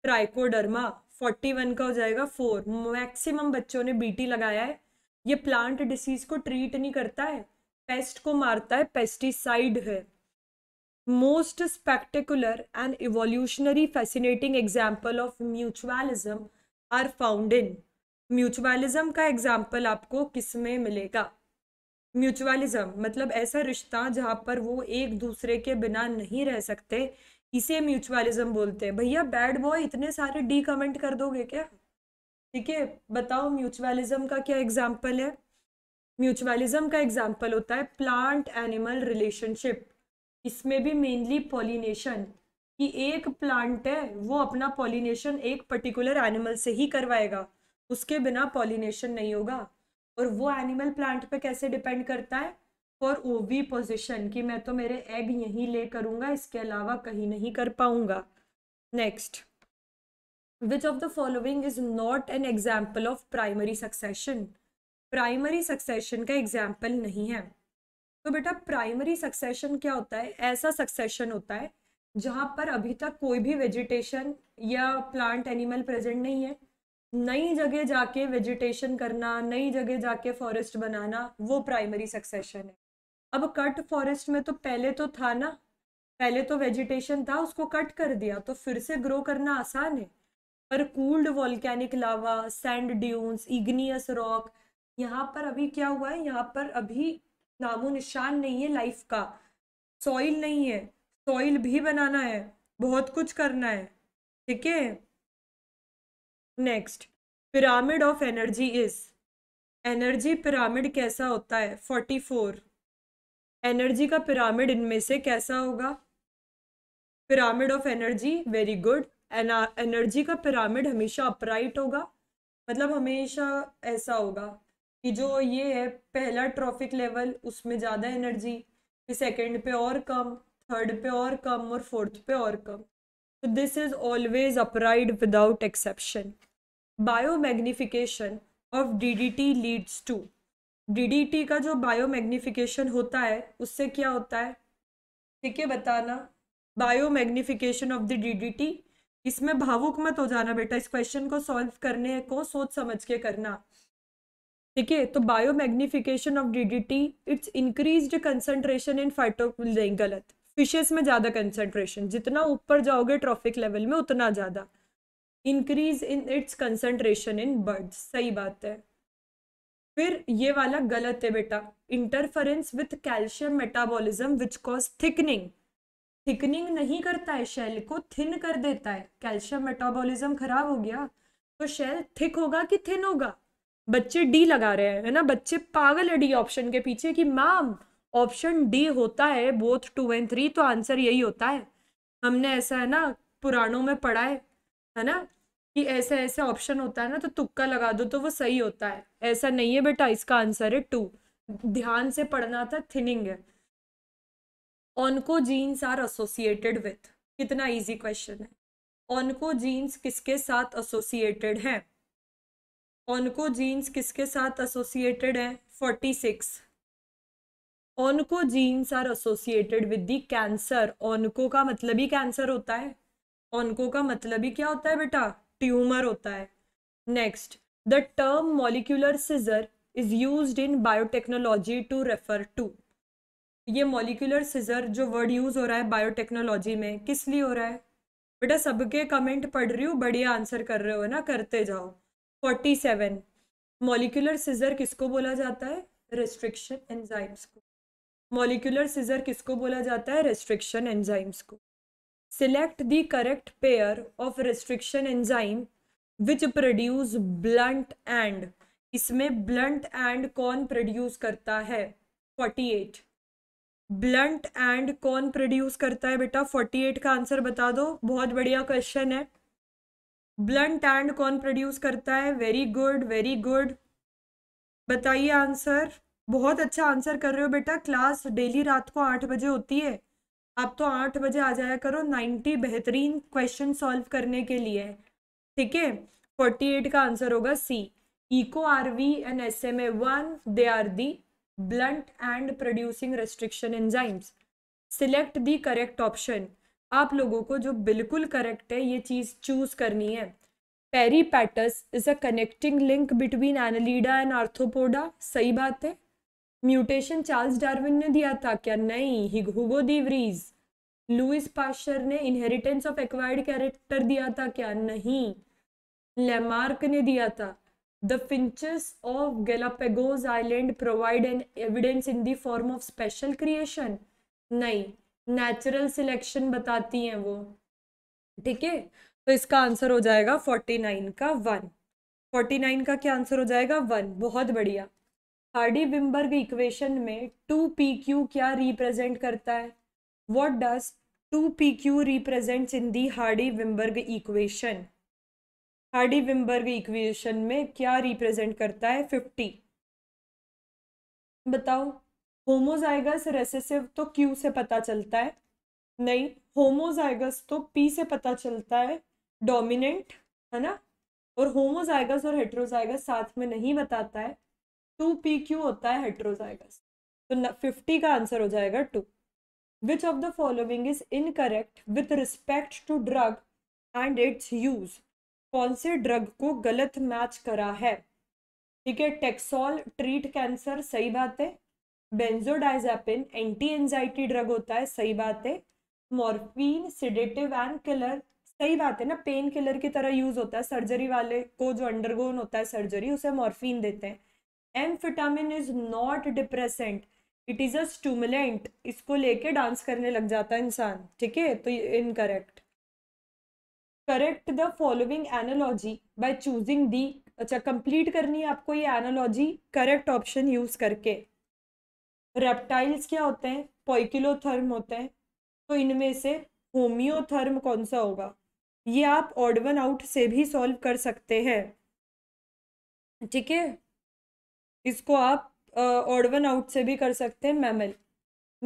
ट्राइकोडर्मा फोर्टी वन का हो जाएगा फोर मैक्सिमम बच्चों ने बीटी लगाया है ये प्लांट डिसीज को ट्रीट नहीं करता है पेस्ट को मारता है पेस्टिसाइड है most spectacular and evolutionary fascinating example of mutualism are found in mutualism का एग्जाम्पल आपको किस में मिलेगा म्यूचुअलिज्म मतलब ऐसा रिश्ता जहाँ पर वो एक दूसरे के बिना नहीं रह सकते इसे म्यूचुअलिज्म बोलते हैं भैया बैड बॉय इतने सारे डी कमेंट कर दोगे क्या ठीक है बताओ म्यूचुअलिज्म का क्या एग्जाम्पल है म्यूचुअलिज्म का एग्जाम्पल होता है प्लांट एनिमल रिलेशनशिप इसमें भी मेनली पॉलिनेशन कि एक प्लांट है वो अपना पॉलिनेशन एक पर्टिकुलर एनिमल से ही करवाएगा उसके बिना पॉलिनेशन नहीं होगा और वो एनिमल प्लांट पे कैसे डिपेंड करता है फॉर ओवी पोजिशन कि मैं तो मेरे एग यहीं ले करूँगा इसके अलावा कहीं नहीं कर पाऊँगा next which of the following is not an example of primary succession primary succession का एग्जाम्पल नहीं है तो बेटा प्राइमरी सक्सेशन क्या होता है ऐसा सक्सेशन होता है जहाँ पर अभी तक कोई भी वेजिटेशन या प्लांट एनिमल प्रेजेंट नहीं है नई जगह जाके वेजिटेशन करना नई जगह जाके फॉरेस्ट बनाना वो प्राइमरी सक्सेशन है अब कट फॉरेस्ट में तो पहले तो था ना पहले तो वेजिटेशन था उसको कट कर दिया तो फिर से ग्रो करना आसान है पर cooled volcanic lava sand dunes igneous rock यहाँ पर अभी क्या हुआ है यहाँ पर अभी नामो निशान नहीं है लाइफ का सॉइल नहीं है सॉइल भी बनाना है बहुत कुछ करना है ठीक है next pyramid of energy is energy pyramid कैसा होता है फोर्टी फोर एनर्जी का पिरामिड इनमें से कैसा होगा pyramid of energy very good energy का पिरामिड हमेशा अपराइट होगा मतलब हमेशा ऐसा होगा कि जो ये है पहला ट्रॉफिक लेवल उसमें ज़्यादा एनर्जी फिर सेकेंड पे और कम थर्ड पे और कम और फोर्थ पे और कम this is always of without exception. Biomagnification of DDT leads to DDT का जो biomagnification होता है उससे क्या होता है ठीक है बताना मैग्निफिकेशन ऑफ द टी इसमें भावुक मत हो जाना बेटा इस क्वेश्चन को सॉल्व करने को सोच समझ के करना ठीक है तो biomagnification of DDT it's increased concentration in phyto गलत फिशेस में ज़्यादा कंसनट्रेशन जितना ऊपर जाओगे ट्रॉफिक लेवल में उतना ज़्यादा increase in its concentration in birds सही बात है फिर ये वाला गलत है बेटा interference with calcium metabolism which cause thickening thickening नहीं करता है शेल को थिन कर देता है कैल्शियम मेटाबॉलिज्म खराब हो गया तो शेल थिक होगा कि थिन होगा बच्चे डी लगा रहे हैं है ना बच्चे पागल है डी ऑप्शन के पीछे कि मैम ऑप्शन डी होता है बोथ टू एंड थ्री तो आंसर यही होता है हमने ऐसा है ना पुराणों में पढ़ा है है ना कि ऐसा ऐसे ऑप्शन होता है ना तो तुक्का लगा दो तो वो सही होता है ऐसा नहीं है बेटा इसका आंसर है टू ध्यान से पढ़ना था थिनिंग है onco genes are associated with कितना इजी क्वेश्चन है ऑनको जीन्स किसके साथ एसोसिएटेड है ऑनको जीन्स किसके साथ एसोसिएटेड है forty six genes are associated with the cancer onco का मतलब ही कैंसर होता है ऑनको का मतलब ही क्या होता है बेटा ट्यूमर होता है next the term molecular scissor is use in biotechnology to refer to ये मॉलिक्यूलर सिजर जो वर्ड यूज हो रहा है बायोटेक्नोलॉजी में किस लिए हो रहा है बेटा सबके कमेंट पढ़ रही हूँ बढ़िया आंसर कर रहे हो ना करते जाओ फोर्टी सेवन मॉलिक्यूलर सिजर किसको बोला जाता है रिस्ट्रिक्शन एंजाइम्स को मॉलिकुलर सीजर किसको बोला जाता है रेस्ट्रिक्शन एंजाइम्स को select the correct pair of restriction enzyme which produce blunt end इसमें ब्लंट एंड कौन प्रोड्यूस करता है 48 ब्लंट एंड कौन प्रोड्यूस करता है बेटा 48 का आंसर बता दो बहुत बढ़िया क्वेश्चन है ब्लंट एंड कौन प्रोड्यूस करता है वेरी गुड वेरी गुड बताइए आंसर बहुत अच्छा आंसर कर रहे हो बेटा क्लास डेली रात को आठ बजे होती है आप तो आठ बजे आ जाया करो नाइन्टी बेहतरीन क्वेश्चन सॉल्व करने के लिए ठीक है फोर्टी एट का आंसर होगा C Eco R V and S M A one they are the blunt end producing restriction enzymes select the correct option आप लोगों को जो बिल्कुल करेक्ट है ये चीज़ चूज करनी है Peripatus is a connecting link between Annelida and Arthropoda सही बात है म्यूटेशन चार्ल्स डार्विन ने दिया था क्या नहीं हुगो दीवरीज लुइस पाशर ने इनहेरिटेंस ऑफ एक्वायर्ड कैरेक्टर दिया था क्या नहीं लेमार्क ने दिया था the finches of Galapagos island provide an evidence in the form of special creation नहीं नेचुरल सिलेक्शन बताती हैं वो ठीक है तो इसका आंसर हो जाएगा फोर्टी नाइन का वन फोर्टी नाइन का क्या आंसर हो जाएगा वन बहुत बढ़िया हार्डी विम्बर्ग इक्वेशन में टू पी क्यू क्या रिप्रेजेंट करता है what does two p q represent in the Hardy Weinberg equation Hardy Weinberg equation में क्या रिप्रेजेंट करता है फिफ्टी बताओ होमोजाइगस रेसेसिव तो क्यू से पता चलता है नहीं होमोजाइगस तो पी से पता चलता है डोमिनेंट है ना और होमोजाइगस और हेट्रोजाइगस साथ में नहीं बताता है टू पी क्यू होता है हेट्रोजाइगस तो फिफ्टी का आंसर हो जाएगा two which of the following is incorrect with respect to drug and its use कौन से ड्रग को गलत मैच करा है ठीक है टेक्सॉल ट्रीट कैंसर सही बात है बेंजोडाइजेपिन एंटी एंजाइटी ड्रग होता है सही बात है मॉर्फिन सिडेटिव एंड किलर सही बात है ना पेन किलर की तरह यूज होता है सर्जरी वाले को जो अंडरगोन होता है सर्जरी उसे मॉर्फिन देते हैं amphetamine is not depressant it is a stimulant इसको लेके डांस करने लग जाता है इंसान ठीक है तो incorrect correct the following analogy by choosing the अच्छा कंप्लीट करनी है आपको ये एनोलॉजी करेक्ट ऑप्शन यूज करके रेप्टाइल्स क्या होते हैं पोइकिलोथर्म होते हैं तो इनमें से होमियोथर्म कौन सा होगा ये आप ऑडवन आउट से भी सॉल्व कर सकते हैं ठीक है इसको आप ऑडवन uh, आउट से भी कर सकते हैं मैमल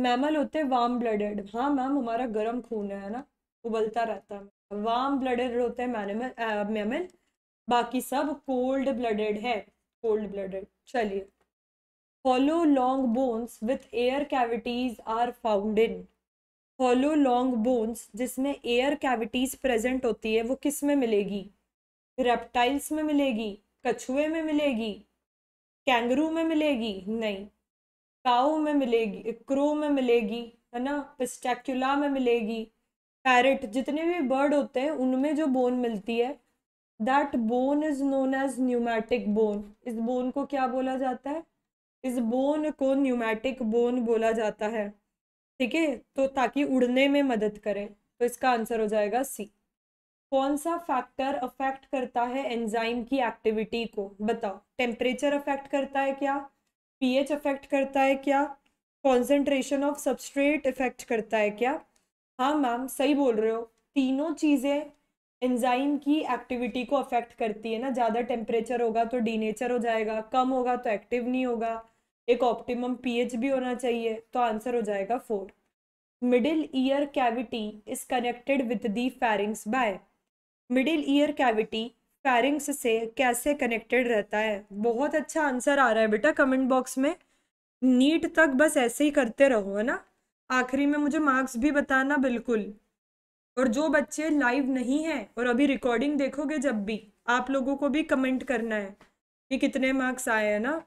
मैमल होते हैं वार्म ब्लडेड हाँ मैम हमारा गर्म खून है ना उबलता रहता है वार्म ब्लडेड होते हैं मैनमल मैमल बाकी सब कोल्ड ब्लडेड है कोल्ड ब्लडेड चलिए hollow long bones with air cavities are found in hollow long bones जिसमें एयर कैविटीज प्रेजेंट होती है वो किस में मिलेगी रेप्टाइल्स में मिलेगी कछुए में मिलेगी कैंगरू में मिलेगी नहीं काऊ में मिलेगी क्रो में मिलेगी है ना पिस्टैक्यूला में मिलेगी पैरट जितने भी बर्ड होते हैं उनमें जो बोन मिलती है that bone is known as pneumatic bone इस बोन को क्या बोला जाता है इस बोन को न्यूमैटिक बोन बोला जाता है ठीक है तो ताकि उड़ने में मदद करे तो इसका आंसर हो जाएगा सी कौन सा फैक्टर अफेक्ट करता है एंजाइम की एक्टिविटी को बताओ टेम्परेचर अफेक्ट करता है क्या पीएच अफेक्ट करता है क्या कॉन्सेंट्रेशन ऑफ सबस्ट्रेट इफेक्ट करता है क्या हाँ मैम सही बोल रहे हो तीनों चीज़ें एंजाइम की एक्टिविटी को अफेक्ट करती है ना ज़्यादा टेम्परेचर होगा तो डीनेचर हो जाएगा कम होगा तो एक्टिव नहीं होगा एक ऑप्टिमम पीएच भी होना चाहिए तो आंसर हो जाएगा four middle ear cavity is connected with the pharynx by middle ear cavity pharynx से कैसे कनेक्टेड रहता है बहुत अच्छा आंसर आ रहा है बेटा कमेंट बॉक्स में नीट तक बस ऐसे ही करते रहो है ना आखिरी में मुझे मार्क्स भी बताना बिल्कुल और जो बच्चे लाइव नहीं हैं और अभी रिकॉर्डिंग देखोगे जब भी आप लोगों को भी कमेंट करना है कि कितने मार्क्स आए हैं ना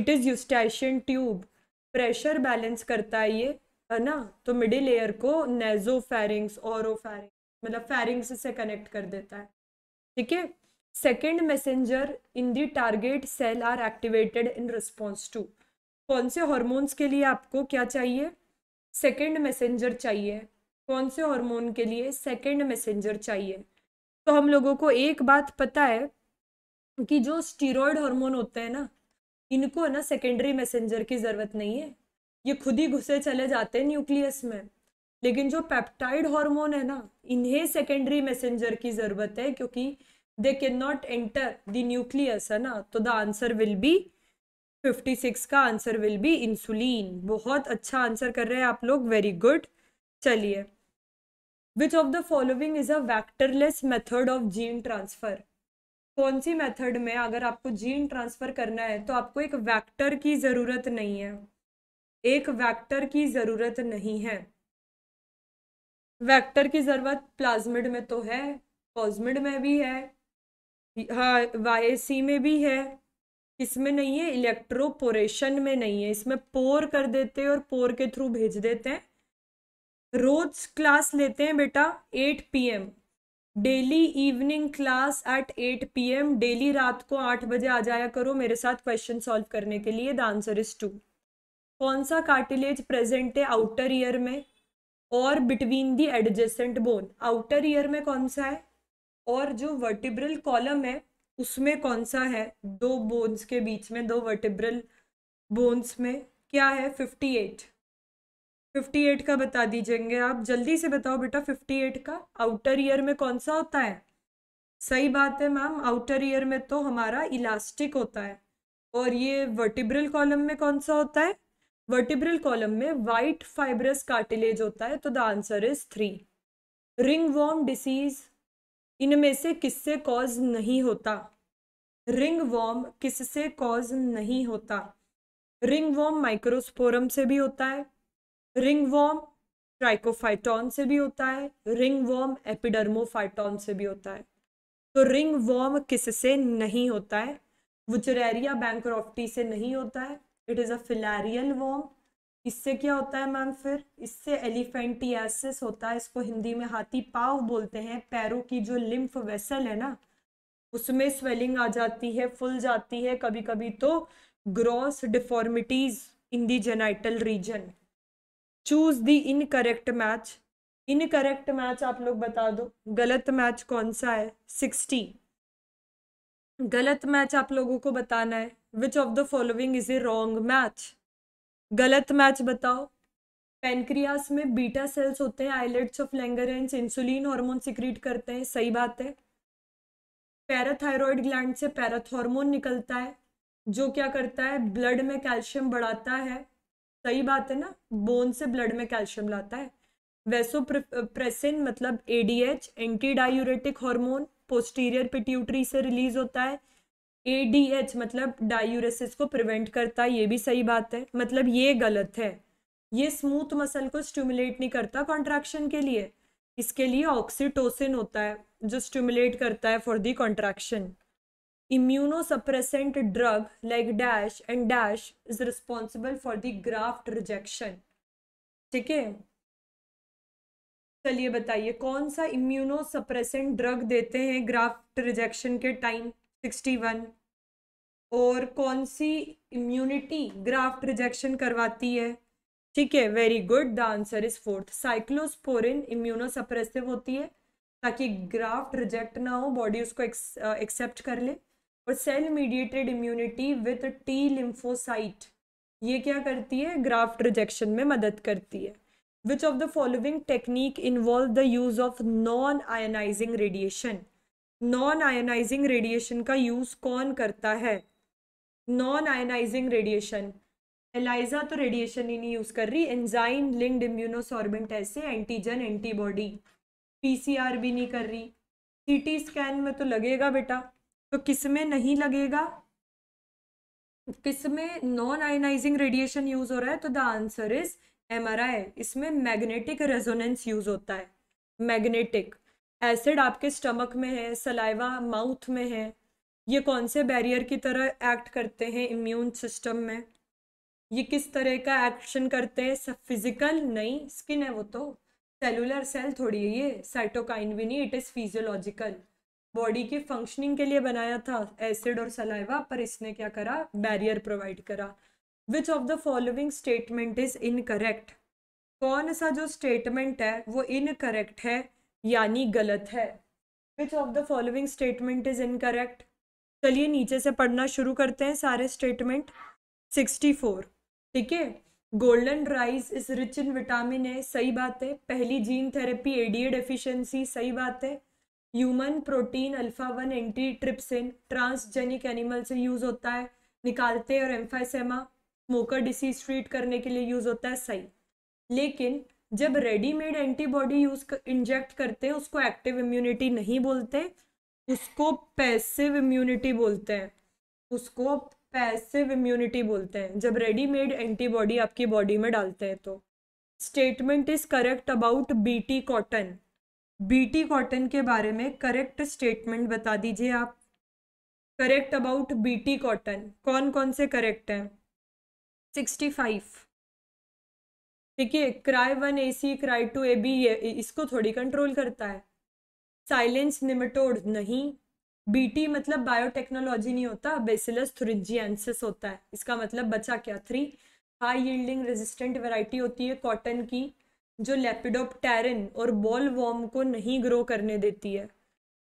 it is Eustachian tube pressure balance करता है ये है ना तो मिडिल एयर को नेजो फैरिंग्स और मतलब फेरिंग्स से कनेक्ट कर देता है ठीक है second messenger in the target cell are activated in response to कौन से हॉर्मोन्स के लिए आपको क्या चाहिए सेकेंड मैसेंजर चाहिए कौन से हॉर्मोन के लिए सेकेंड मैसेंजर चाहिए तो हम लोगों को एक बात पता है कि जो स्टीरोड हार्मोन होते हैं ना इनको ना सेकेंडरी मैसेंजर की ज़रूरत नहीं है ये खुद ही घुसे चले जाते हैं न्यूक्लियस में लेकिन जो पेप्टाइड हार्मोन है ना इन्हें सेकेंडरी मैसेंजर की जरूरत है क्योंकि they can not enter the nucleus है ना तो द आंसर विल बी 56 का आंसर विल बी इंसुलिन बहुत अच्छा आंसर कर रहे हैं आप लोग वेरी गुड चलिए which of the following is a vectorless method of gene transfer कौन सी मेथड में अगर आपको जीन ट्रांसफर करना है तो आपको एक वैक्टर की जरूरत नहीं है एक वैक्टर की जरूरत नहीं है वेक्टर की ज़रूरत प्लाज्मिड में तो है कॉस्मिड में भी है हाँ वाई में भी है इसमें नहीं है इलेक्ट्रोपोरेशन में नहीं है इसमें पोर कर देते हैं और पोर के थ्रू भेज देते हैं रोज क्लास लेते हैं बेटा 8 PM daily evening class at 8 PM daily रात को 8 बजे आ जाया करो मेरे साथ क्वेश्चन सॉल्व करने के लिए द आंसर इज टू कौन सा कार्टिलेज प्रेजेंट है आउटर ईयर में और between the adjacent bone outer ear में कौन सा है और जो वर्टिब्रल कॉलम है उसमें कौन सा है दो बोन्स के बीच में दो वर्टिब्रल बोन्स में क्या है फिफ्टी एट फिफ्टी एट का बता दीजिएंगे आप जल्दी से बताओ बेटा फिफ्टी एट का आउटर ईयर में कौन सा होता है सही बात है मैम आउटर ईयर में तो हमारा इलास्टिक होता है और ये वर्टिब्रल कॉलम में कौन सा होता है वर्टिब्रल कॉलम में वाइट फाइब्रस कार्टिलेज होता है तो the answer is three ringworm disease इनमें से किससे कॉज नहीं होता रिंग वॉर्म किससे कॉज नहीं होता रिंग वॉर्म माइक्रोस्पोरम से भी होता है रिंग वॉर्म ट्राइकोफाइटॉन से भी होता है रिंग वॉर्म एपिडर्मोफाइटॉन से भी होता है तो रिंग वॉर्म किससे नहीं होता है वुचरेरिया बैंक्रॉफ्टी से नहीं होता है it is a filarial worm इससे क्या होता है मैम फिर इससे एलिफेंटियासिस होता है इसको हिंदी में हाथी पाव बोलते हैं पैरों की जो लिम्फ वेसल है ना उसमें स्वेलिंग आ जाती है फुल जाती है कभी कभी तो gross deformities in the genital region choose the incorrect match incorrect match आप लोग बता दो गलत मैच कौन सा है सिक्सटी गलत मैच आप लोगों को बताना है which of the following is a wrong match गलत मैच बताओ पेनक्रियास में बीटा सेल्स होते हैं islets of Langerhans insulin hormone secrete करते हैं सही बात है पैराथायरॉयड ग्लैंड से पैराथॉर्मोन निकलता है जो क्या करता है ब्लड में कैल्शियम बढ़ाता है सही बात है ना बोन से ब्लड में कैल्शियम लाता है वैसो प्रेसिन मतलब ADH anti diuretic hormone posterior pituitary से रिलीज होता है ए डी एच मतलब डायूरेसिस को प्रिवेंट करता है ये भी सही बात है मतलब ये गलत है ये स्मूथ मसल को स्टिमुलेट नहीं करता कॉन्ट्रैक्शन के लिए इसके लिए ऑक्सीटोसिन होता है जो स्टिमुलेट करता है for the contraction immunosuppressant drug like dash and dash is responsible for the graft rejection ठीक है चलिए बताइए कौन सा इम्यूनोसप्रेसेंट ड्रग देते हैं ग्राफ्ट रिजेक्शन के टाइम सिक्सटी वन और कौन सी इम्यूनिटी ग्राफ्ट रिजेक्शन करवाती है ठीक है very good the answer is fourth cyclosporine immunosuppressive होती है ताकि ग्राफ्ट रिजेक्ट ना हो बॉडी उसको एक्सेप्ट uh, कर ले और cell mediated immunity with T lymphocyte ये क्या करती है ग्राफ्ट रिजेक्शन में मदद करती है which of the following technique involve the use of non ionising radiation non ionising radiation का यूज कौन करता है नॉन आयनाइजिंग रेडिएशन एलाइजा तो रेडिएशन ही नहीं यूज़ कर रही एंजाइम लिंक्ड इम्यूनोसॉर्बेंट ऐसे एंटीजन एंटीबॉडी पीसीआर भी नहीं कर रही सीटी स्कैन में तो लगेगा बेटा तो किस में नहीं लगेगा किस में नॉन आयनाइजिंग रेडिएशन यूज़ हो रहा है तो द आंसर इज एम इसमें मैग्नेटिक रेजोनेंस यूज़ होता है मैग्नेटिक एसिड आपके स्टमक में है सलाइवा माउथ में है ये कौन से बैरियर की तरह एक्ट करते हैं इम्यून सिस्टम में ये किस तरह का एक्शन करते हैं सब फिजिकल नहीं स्किन है वो तो सेलुलर सेल थोड़ी है ये साइटोकाइन भी नहीं इट इज़ फिजियोलॉजिकल बॉडी की फंक्शनिंग के लिए बनाया था एसिड और सलाइवा पर इसने क्या करा बैरियर प्रोवाइड करा which of the following statement is incorrect कौन सा जो स्टेटमेंट है वो इनकरेक्ट है यानी गलत है which of the following statement is incorrect चलिए नीचे से पढ़ना शुरू करते हैं सारे स्टेटमेंट सिक्सटी फोर ठीक है golden rice is rich in vitamin A सही बात है पहली जीन थेरेपी एडीए डेफिशिएंसी सही बात है human protein alpha one anti trypsin transgenic animal से यूज होता है निकालते और एम्फाइसेमा स्मोकर डिसीज ट्रीट करने के लिए यूज होता है सही लेकिन जब रेडीमेड एंटीबॉडी यूज इंजेक्ट करते हैं उसको एक्टिव इम्यूनिटी नहीं बोलते उसको पैसिव इम्यूनिटी बोलते हैं उसको पैसिव इम्यूनिटी बोलते हैं जब रेडीमेड एंटीबॉडी आपकी बॉडी में डालते हैं तो statement is correct about BT cotton BT cotton के बारे में करेक्ट स्टेटमेंट बता दीजिए आप करेक्ट अबाउट बीटी कॉटन कौन कौन से करेक्ट हैं सिक्सटी फाइव ठीक है cry one A C cry two A B ये इसको थोड़ी कंट्रोल करता है साइलेंस निमेटोड नहीं बीटी मतलब बायोटेक्नोलॉजी नहीं होता बेसिलस थ्रिजियंसिस होता है इसका मतलब बचा क्या three high yielding resistant variety होती है कॉटन की जो लेपिडोपटेरन और बॉल वॉर्म को नहीं ग्रो करने देती है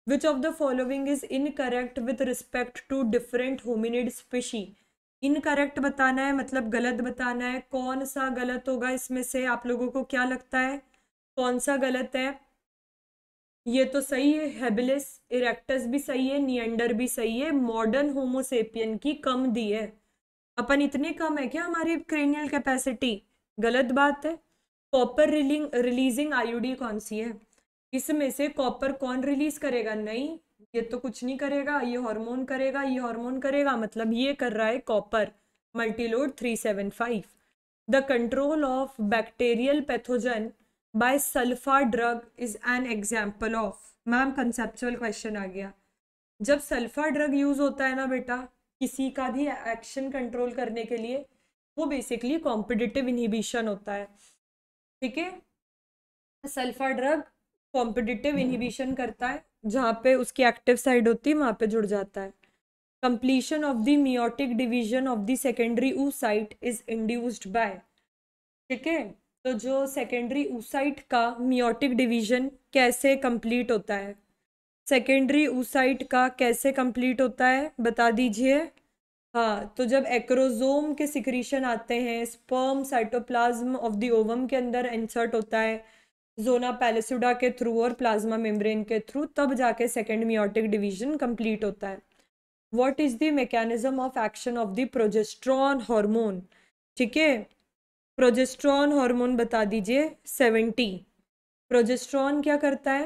which of the following is incorrect with respect to different hominid species incorrect बताना है मतलब गलत बताना है कौन सा गलत होगा इसमें से आप लोगों को क्या लगता है कौन सा गलत है ये तो सही है हेबिलिस इरेक्टस भी सही है नियंडर भी सही है मॉडर्न होमोसेपियन की कम दी है अपन इतने कम है क्या हमारी क्रेनियल कैपेसिटी गलत बात है कॉपर रिलिंग रिलीजिंग आईयूडी कौन सी है इसमें से कॉपर कौन रिलीज करेगा नहीं ये तो कुछ नहीं करेगा ये हार्मोन करेगा ये हार्मोन करेगा मतलब ये कर रहा है copper multiload three seven five the control of bacterial pathogen sulfa drug is an example of मैम कंसेप्चुअल क्वेश्चन आ गया जब सल्फा ड्रग यूज होता है ना बेटा किसी का भी एक्शन कंट्रोल करने के लिए वो बेसिकली कॉम्पिटिटिव इनहिबिशन होता है ठीक है सल्फा ड्रग कॉम्पिटिटिव इनहिबिशन करता है जहाँ पे उसकी एक्टिव साइड होती है वहाँ पे जुड़ जाता है completion of the meiotic division of the secondary oocyte is induced by ठीक है तो जो सेकेंडरी ऊसाइट का मियोटिक डिवीजन कैसे कंप्लीट होता है सेकेंडरी ऊसाइट का कैसे कंप्लीट होता है बता दीजिए हाँ तो जब एक्रोजोम के सिक्रीशन आते हैं sperm cytoplasm of the ovum के अंदर इंसर्ट होता है जोना पैलेसुडा के थ्रू और प्लाज्मा मेम्ब्रेन के थ्रू तब जाके सेकेंड मियोटिक डिवीजन कंप्लीट होता है what is the mechanism of action of the progesterone hormone ठीक है प्रोजेस्ट्रॉन हार्मोन बता दीजिए सेवेंटी प्रोजेस्ट्रॉन क्या करता है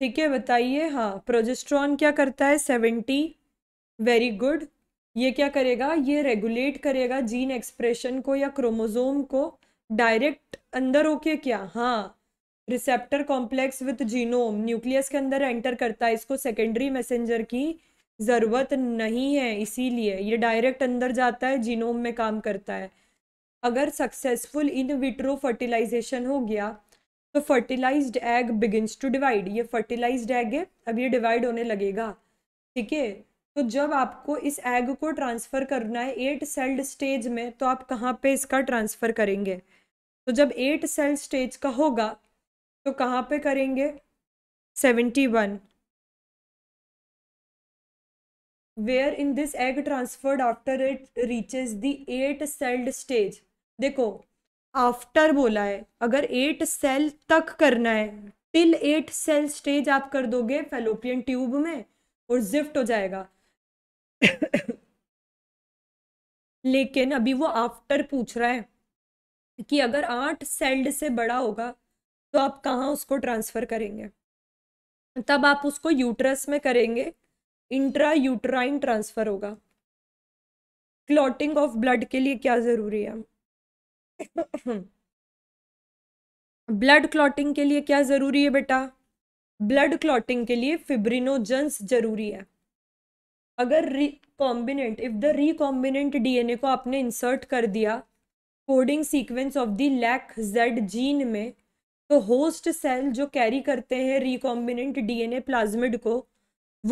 ठीक है बताइए हाँ प्रोजेस्ट्रॉन क्या करता है सेवेंटी वेरी गुड ये क्या करेगा ये रेगुलेट करेगा जीन एक्सप्रेशन को या क्रोमोजोम को डायरेक्ट अंदर होके क्या हाँ receptor complex with genome nucleus के अंदर एंटर करता है इसको सेकेंडरी मैसेंजर की ज़रूरत नहीं है इसीलिए ये डायरेक्ट अंदर जाता है जीनोम में काम करता है अगर सक्सेसफुल इन विट्रो फर्टिलाइजेशन हो गया तो fertilised egg begins to divide ये फर्टिलाइज्ड एग है अब ये डिवाइड होने लगेगा ठीक है तो जब आपको इस एग को ट्रांसफ़र करना है एट सेल्ड स्टेज में तो आप कहाँ पे इसका ट्रांसफ़र करेंगे तो जब एट सेल स्टेज का होगा तो कहाँ पे करेंगे seventy one where in this egg transferred after it reaches the eight celled stage देखो आफ्टर बोला है अगर एट सेल तक करना है टिल एट सेल स्टेज आप कर दोगे फेलोपियन ट्यूब में और जिफ्ट हो जाएगा लेकिन अभी वो आफ्टर पूछ रहा है कि अगर आठ सेल्ड से बड़ा होगा तो आप कहाँ उसको ट्रांसफ़र करेंगे तब आप उसको यूट्रस में करेंगे इंट्रा यूट्राइन ट्रांसफ़र होगा क्लॉटिंग ऑफ ब्लड के लिए क्या ज़रूरी है ब्लड क्लॉटिंग के लिए क्या ज़रूरी है बेटा ब्लड क्लॉटिंग के लिए फिब्रिनोजेंस ज़रूरी है अगर recombinant if the recombinant DNA को आपने इंसर्ट कर दिया coding sequence of the lac Z gene में तो होस्ट सेल जो कैरी करते हैं रिकॉम्बिनेंट डीएनए प्लाज्मिड को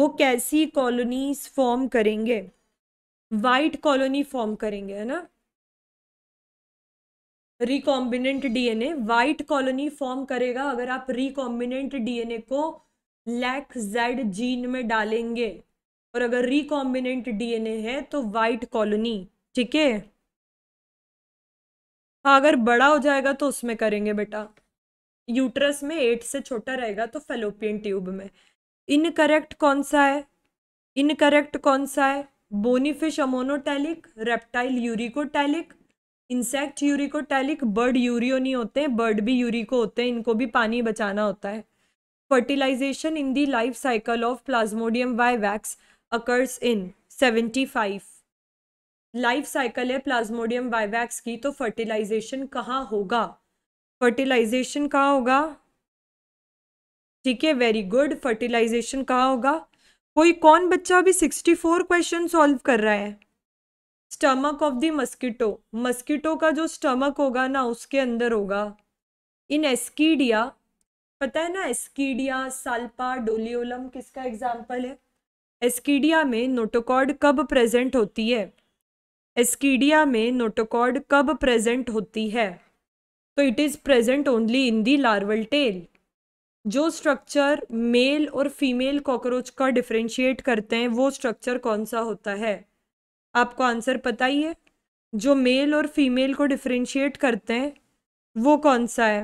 वो कैसी कॉलोनीज फॉर्म करेंगे वाइट कॉलोनी फॉर्म करेंगे है ना recombinant DNA white colony form करेगा अगर आप रिकॉम्बिनेंट डीएनए को लैक जेड जीन में डालेंगे और अगर रिकॉम्बिनेंट डीएनए है तो वाइट कॉलोनी ठीक है हाँ, अगर बड़ा हो जाएगा तो उसमें करेंगे बेटा यूट्रस में एट से छोटा रहेगा तो फेलोपियन ट्यूब में इनकरेक्ट कौन सा है इनकरेक्ट कौन सा है bony fish ammonotelic reptile uricotelic insect uricotelic bird यूरियो नहीं होते हैं बर्ड भी यूरिको होते हैं इनको भी पानी बचाना होता है fertilisation in the life cycle of Plasmodium by वैक्स occurs in seventy five life cycle है प्लाज्मोडियम वैक्स की तो फर्टिलाइजेशन कहाँ होगा फर्टिलाइजेशन कहाँ होगा ठीक है वेरी गुड फर्टिलाइजेशन कहाँ होगा कोई कौन बच्चा अभी सिक्सटी फोर क्वेश्चन सॉल्व कर रहा है stomach of the mosquito mosquito का जो स्टमक होगा ना उसके अंदर होगा इन एस्कीडिया पता है ना एस्कीडिया साल्पा डोलियोलम किसका एग्जाम्पल है एस्कीडिया में नोटोकॉर्ड कब प्रेजेंट होती है एस्कीडिया में नोटोकॉर्ड कब प्रेजेंट होती है तो it is present only in the larval tail जो स्ट्रक्चर मेल और फीमेल कॉकरोच का डिफ्रेंशिएट करते हैं वो स्ट्रक्चर कौन सा होता है आपको आंसर पता ही है जो मेल और फीमेल को डिफ्रेंशिएट करते हैं वो कौन सा है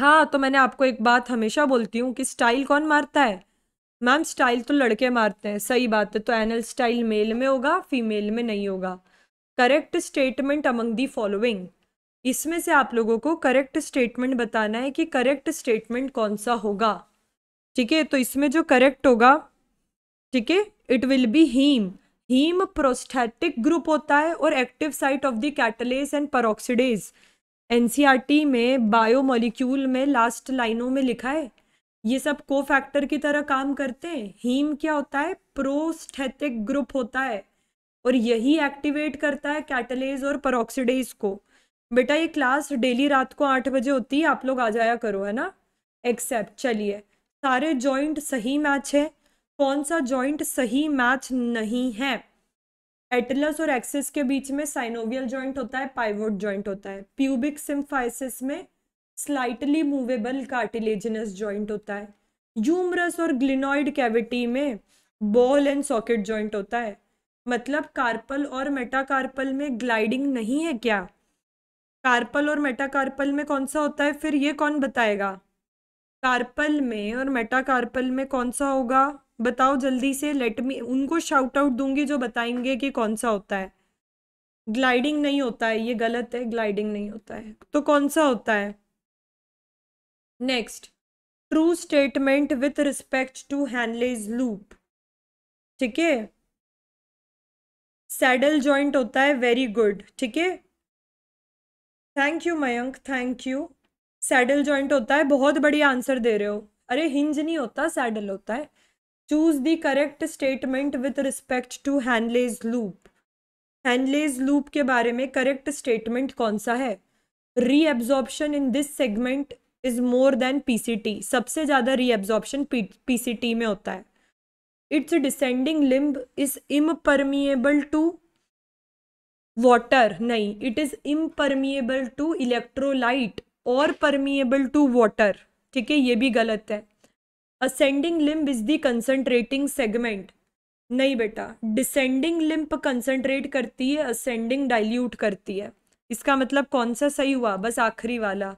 हाँ तो मैंने आपको एक बात हमेशा बोलती हूँ कि स्टाइल कौन मारता है मैम स्टाइल तो लड़के मारते हैं सही बात है तो एनल स्टाइल मेल में होगा फीमेल में नहीं होगा correct statement among the following इसमें से आप लोगों को करेक्ट स्टेटमेंट बताना है कि करेक्ट स्टेटमेंट कौन सा होगा ठीक है तो इसमें जो करेक्ट होगा ठीक है it will be heme heme prosthetic group होता है और active site of the catalase and peroxidase एन में बायो मोलिक्यूल में लास्ट लाइनों में लिखा है ये सब को फैक्टर की तरह काम करते हैं हीम क्या होता है प्रोस्थेटिक ग्रुप होता है और यही एक्टिवेट करता है कैटलेज और परोक्सीडेज को बेटा ये क्लास डेली रात को आठ बजे होती है आप लोग आ जाया करो है ना एक्सेप्ट चलिए सारे जॉइंट सही मैच है कौन सा जॉइंट सही मैच नहीं है एटलस और एक्सिस के बीच में साइनोवियल जॉइंट होता है पाइवोट जॉइंट होता है प्यूबिक सिम्फाइसिस में स्लाइटली मूवेबल कार्टिलेजिनस जॉइंट होता है यूमरस और ग्लिनॉइड कैविटी में बॉल एंड सॉकेट जॉइंट होता है मतलब कार्पल और मेटाकार्पल में ग्लाइडिंग नहीं है क्या कार्पल और मेटाकार्पल में कौन सा होता है फिर ये कौन बताएगा कार्पल में और मेटाकार्पल में कौन सा होगा बताओ जल्दी से लेट मी उनको शाउट आउट दूंगी जो बताएंगे कि कौन सा होता है ग्लाइडिंग नहीं होता है ये गलत है ग्लाइडिंग नहीं होता है तो कौन सा होता है next true statement with respect to Henle's loop ठीक है सैडल जॉइंट होता है वेरी गुड ठीक है thank you Mayank thank you saddle joint होता है बहुत बढ़िया आंसर दे रहे हो अरे हिंज नहीं होता सैडल होता है choose the correct statement with respect to Henle's loop Henle's loop के बारे में करेक्ट स्टेटमेंट कौन सा है reabsorption in this segment is more than PCT सबसे ज़्यादा रीएब्जॉर्प्शन पीसीटी में होता है it's descending limb is impermeable to water नहीं it is impermeable to electrolyte और परमिएबल टू वॉटर ठीक है ये भी गलत है ascending limb is the concentrating segment नहीं बेटा डिसेंडिंग लिम्प कंसनट्रेट करती है असेंडिंग डाइल्यूट करती है इसका मतलब कौन सा सही हुआ बस आखिरी वाला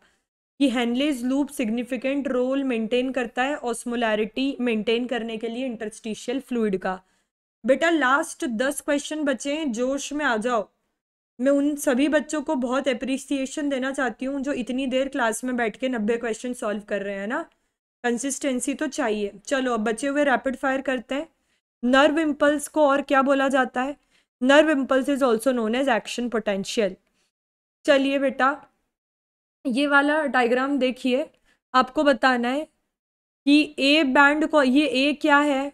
कि Henle's loop significant role maintain करता है ऑस्मोलैरिटी मेंटेन करने के लिए इंटरस्टिशियल फ्लूड का बेटा लास्ट दस क्वेश्चन बचे हैं जोश में आ जाओ मैं उन सभी बच्चों को बहुत अप्रिसिएशन देना चाहती हूँ जो इतनी देर क्लास में बैठ के नब्बे क्वेश्चन सॉल्व कर रहे हैं ना कंसिस्टेंसी तो चाहिए चलो अब बचे हुए रैपिड फायर करते हैं नर्व इम्पल्स को और क्या बोला जाता है nerve impulse is also known as action potential चलिए बेटा ये वाला डायग्राम देखिए आपको बताना है कि ए बैंड को ये ए क्या है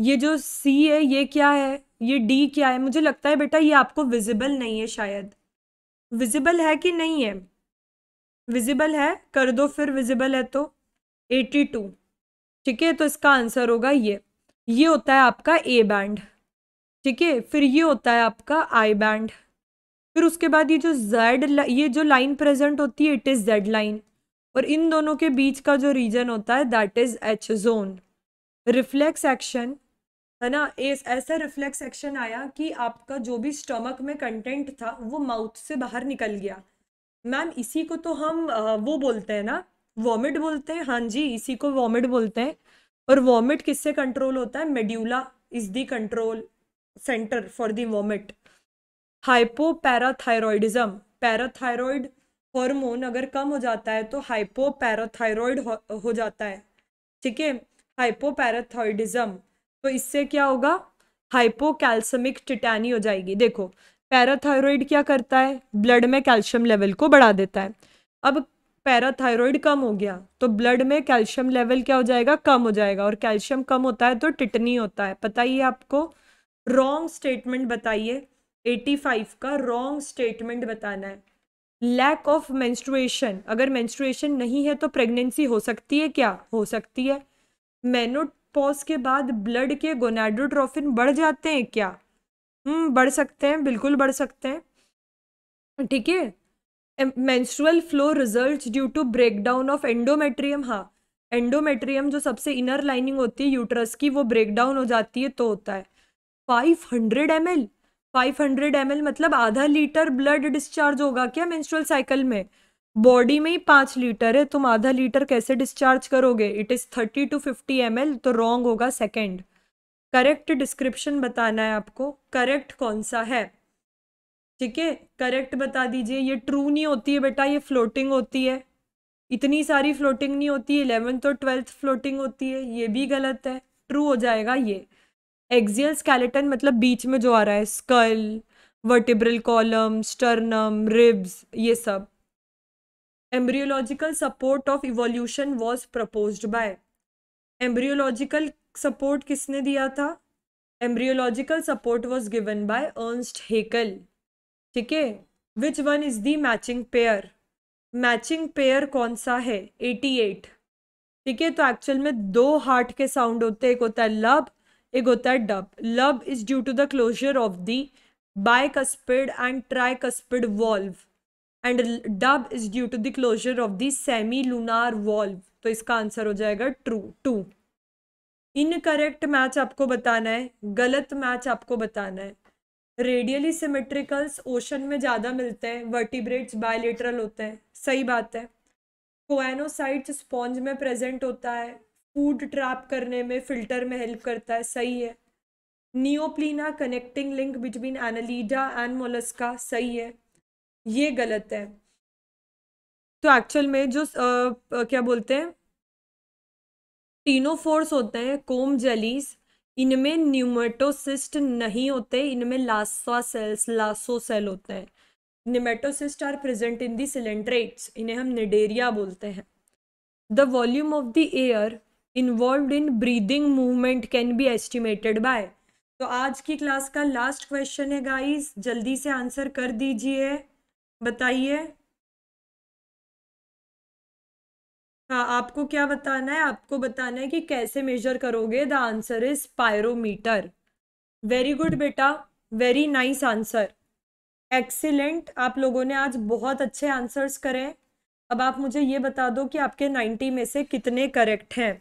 ये जो सी है ये क्या है ये डी क्या है मुझे लगता है बेटा ये आपको विजिबल नहीं है शायद विजिबल है कि नहीं है विजिबल है कर दो फिर विजिबल है तो एटी टू ठीक है तो इसका आंसर होगा ये ये होता है आपका ए बैंड ठीक है फिर ये होता है आपका आई बैंड फिर उसके बाद ये जो जेड ये जो लाइन प्रेजेंट होती है इट इज़ जेड लाइन और इन दोनों के बीच का जो रीजन होता है that is H zone reflex action है ना एस ऐसा रिफ्लेक्स एक्शन आया कि आपका जो भी स्टमक में कंटेंट था वो माउथ से बाहर निकल गया मैम इसी को तो हम वो बोलते हैं ना वॉमिट बोलते हैं हाँ जी इसी को वॉमिट बोलते हैं और वॉमिट किससे कंट्रोल होता है medulla is the control center for the vomit hypo parathyroidism parathyroid hormone अगर कम हो जाता है तो हाइपो हो, हो जाता है ठीक है हाइपो पैराथायरॉयडिज्म तो इससे क्या होगा हाइपोकैल्समिक टिटैनी हो जाएगी देखो पैराथायरॉयड क्या करता है ब्लड में कैल्शियम लेवल को बढ़ा देता है अब पैराथायरॉयड कम हो गया तो ब्लड में कैल्शियम लेवल क्या हो जाएगा कम हो जाएगा और कैल्शियम कम होता है तो टिटनी होता है पता ही आपको रॉन्ग स्टेटमेंट बताइए 85 का रॉन्ग स्टेटमेंट बताना है लैक ऑफ मेंस्ट्रुएशन अगर मेंस्ट्रुएशन नहीं है तो प्रेगनेंसी हो सकती है क्या हो सकती है मेनो पॉज के बाद ब्लड के गोनाडोट्रोफिन बढ़ जाते हैं क्या हम्म बढ़ सकते हैं बिल्कुल बढ़ सकते हैं ठीक है menstrual flow results due to breakdown of endometrium हाँ एंडोमेट्रियम जो सबसे इनर लाइनिंग होती है यूट्रस की वो ब्रेकडाउन हो जाती है तो होता है five hundred M L five hundred M L मतलब आधा लीटर ब्लड डिस्चार्ज होगा क्या मेंस्ट्रुअल साइकिल में बॉडी में ही पाँच लीटर है तुम आधा लीटर कैसे डिस्चार्ज करोगे it is thirty to fifty M तो रॉन्ग होगा सेकेंड करेक्ट डिस्क्रिप्शन बताना है आपको करेक्ट कौन सा है ठीक है करेक्ट बता दीजिए ये ट्रू नहीं होती है बेटा ये फ्लोटिंग होती है इतनी सारी फ्लोटिंग नहीं होती है इलेवेंथ और ट्वेल्थ फ्लोटिंग होती है ये भी गलत है ट्रू हो जाएगा ये एक्जियल स्केलेटन मतलब बीच में जो आ रहा है skull vertebral column sternum ribs ये सब embryological support of evolution was propose by embryological support किसने दिया था embryological support was given by Ernst Haeckel ठीक है which one is the matching pair matching pair कौन सा है एटी एट ठीक है तो एक्चुअल में दो हार्ट के साउंड होते हैं एक होता है लब एक होता है dub lub is due to the closure of the bicuspid and tricuspid valve and dub is due to the closure of the semilunar valve तो इसका आंसर हो जाएगा ट्रू टू इनकरेक्ट मैच आपको बताना है गलत match आपको बताना है रेडियली सिमेट्रिकल्स ओशन में ज़्यादा मिलते हैं वर्टिब्रेट्स बायोलेटरल होते हैं सही बात है कोएनोसाइट्स स्पॉन्ज में प्रेजेंट होता है फूड ट्रैप करने में फिल्टर में हेल्प करता है सही है Neopilina connecting link between Annelida and Mollusca सही है ये गलत है तो एक्चुअल में जो आ, क्या बोलते हैं टीनोफोर्स होते हैं कोम जेलीस इनमें न्यूमेटोसिस्ट नहीं होते इनमें लास्वा सेल्स लासो सेल होते हैं nematocysts are present in the coelenterates इन्हें हम निडेरिया बोलते हैं the volume of the air involve in breathing movement can be estimated by तो आज की क्लास का लास्ट क्वेश्चन है गाइज जल्दी से आंसर कर दीजिए बताइए हाँ आपको क्या बताना है आपको बताना है कि कैसे मेजर करोगे the answer is pyrometer very good बेटा वेरी नाइस आंसर एक्सीलेंट आप लोगों ने आज बहुत अच्छे आंसर्स करे अब आप मुझे ये बता दो कि आपके नाइन्टी में से कितने करेक्ट हैं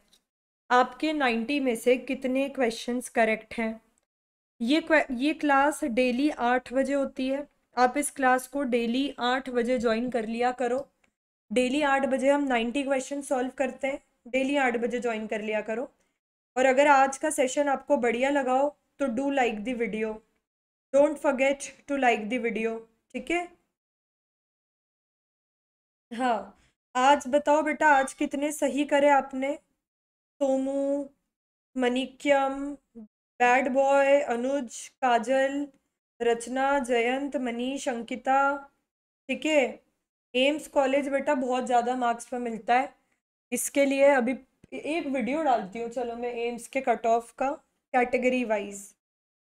आपके नाइन्टी में से कितने क्वेश्चंस करेक्ट हैं ये ये क्लास डेली आठ बजे होती है आप इस क्लास को डेली आठ बजे ज्वाइन कर लिया करो डेली आठ बजे हम नाइन्टी क्वेश्चन सॉल्व करते हैं डेली आठ बजे ज्वाइन कर लिया करो और अगर आज का सेशन आपको बढ़िया लगाओ तो do like the video don't forget to like the video ठीक है हाँ आज बताओ बेटा आज कितने सही करे आपने सोमू मनिक्यम बैड बॉय अनुज काजल रचना जयंत मनीष अंकिता ठीक है एम्स कॉलेज बेटा बहुत ज़्यादा मार्क्स पर मिलता है इसके लिए अभी एक वीडियो डालती हूँ चलो मैं एम्स के कट ऑफ का कैटेगरी वाइज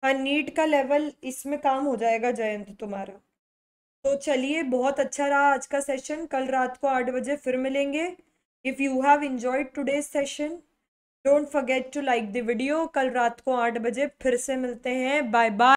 हाँ नीट का लेवल इसमें काम हो जाएगा जयंत तुम्हारा तो चलिए बहुत अच्छा रहा आज का सेशन कल रात को आठ बजे फिर मिलेंगे if you have enjoyed today's session don't forget to like the video कल रात को आठ बजे फिर से मिलते हैं बाय बाय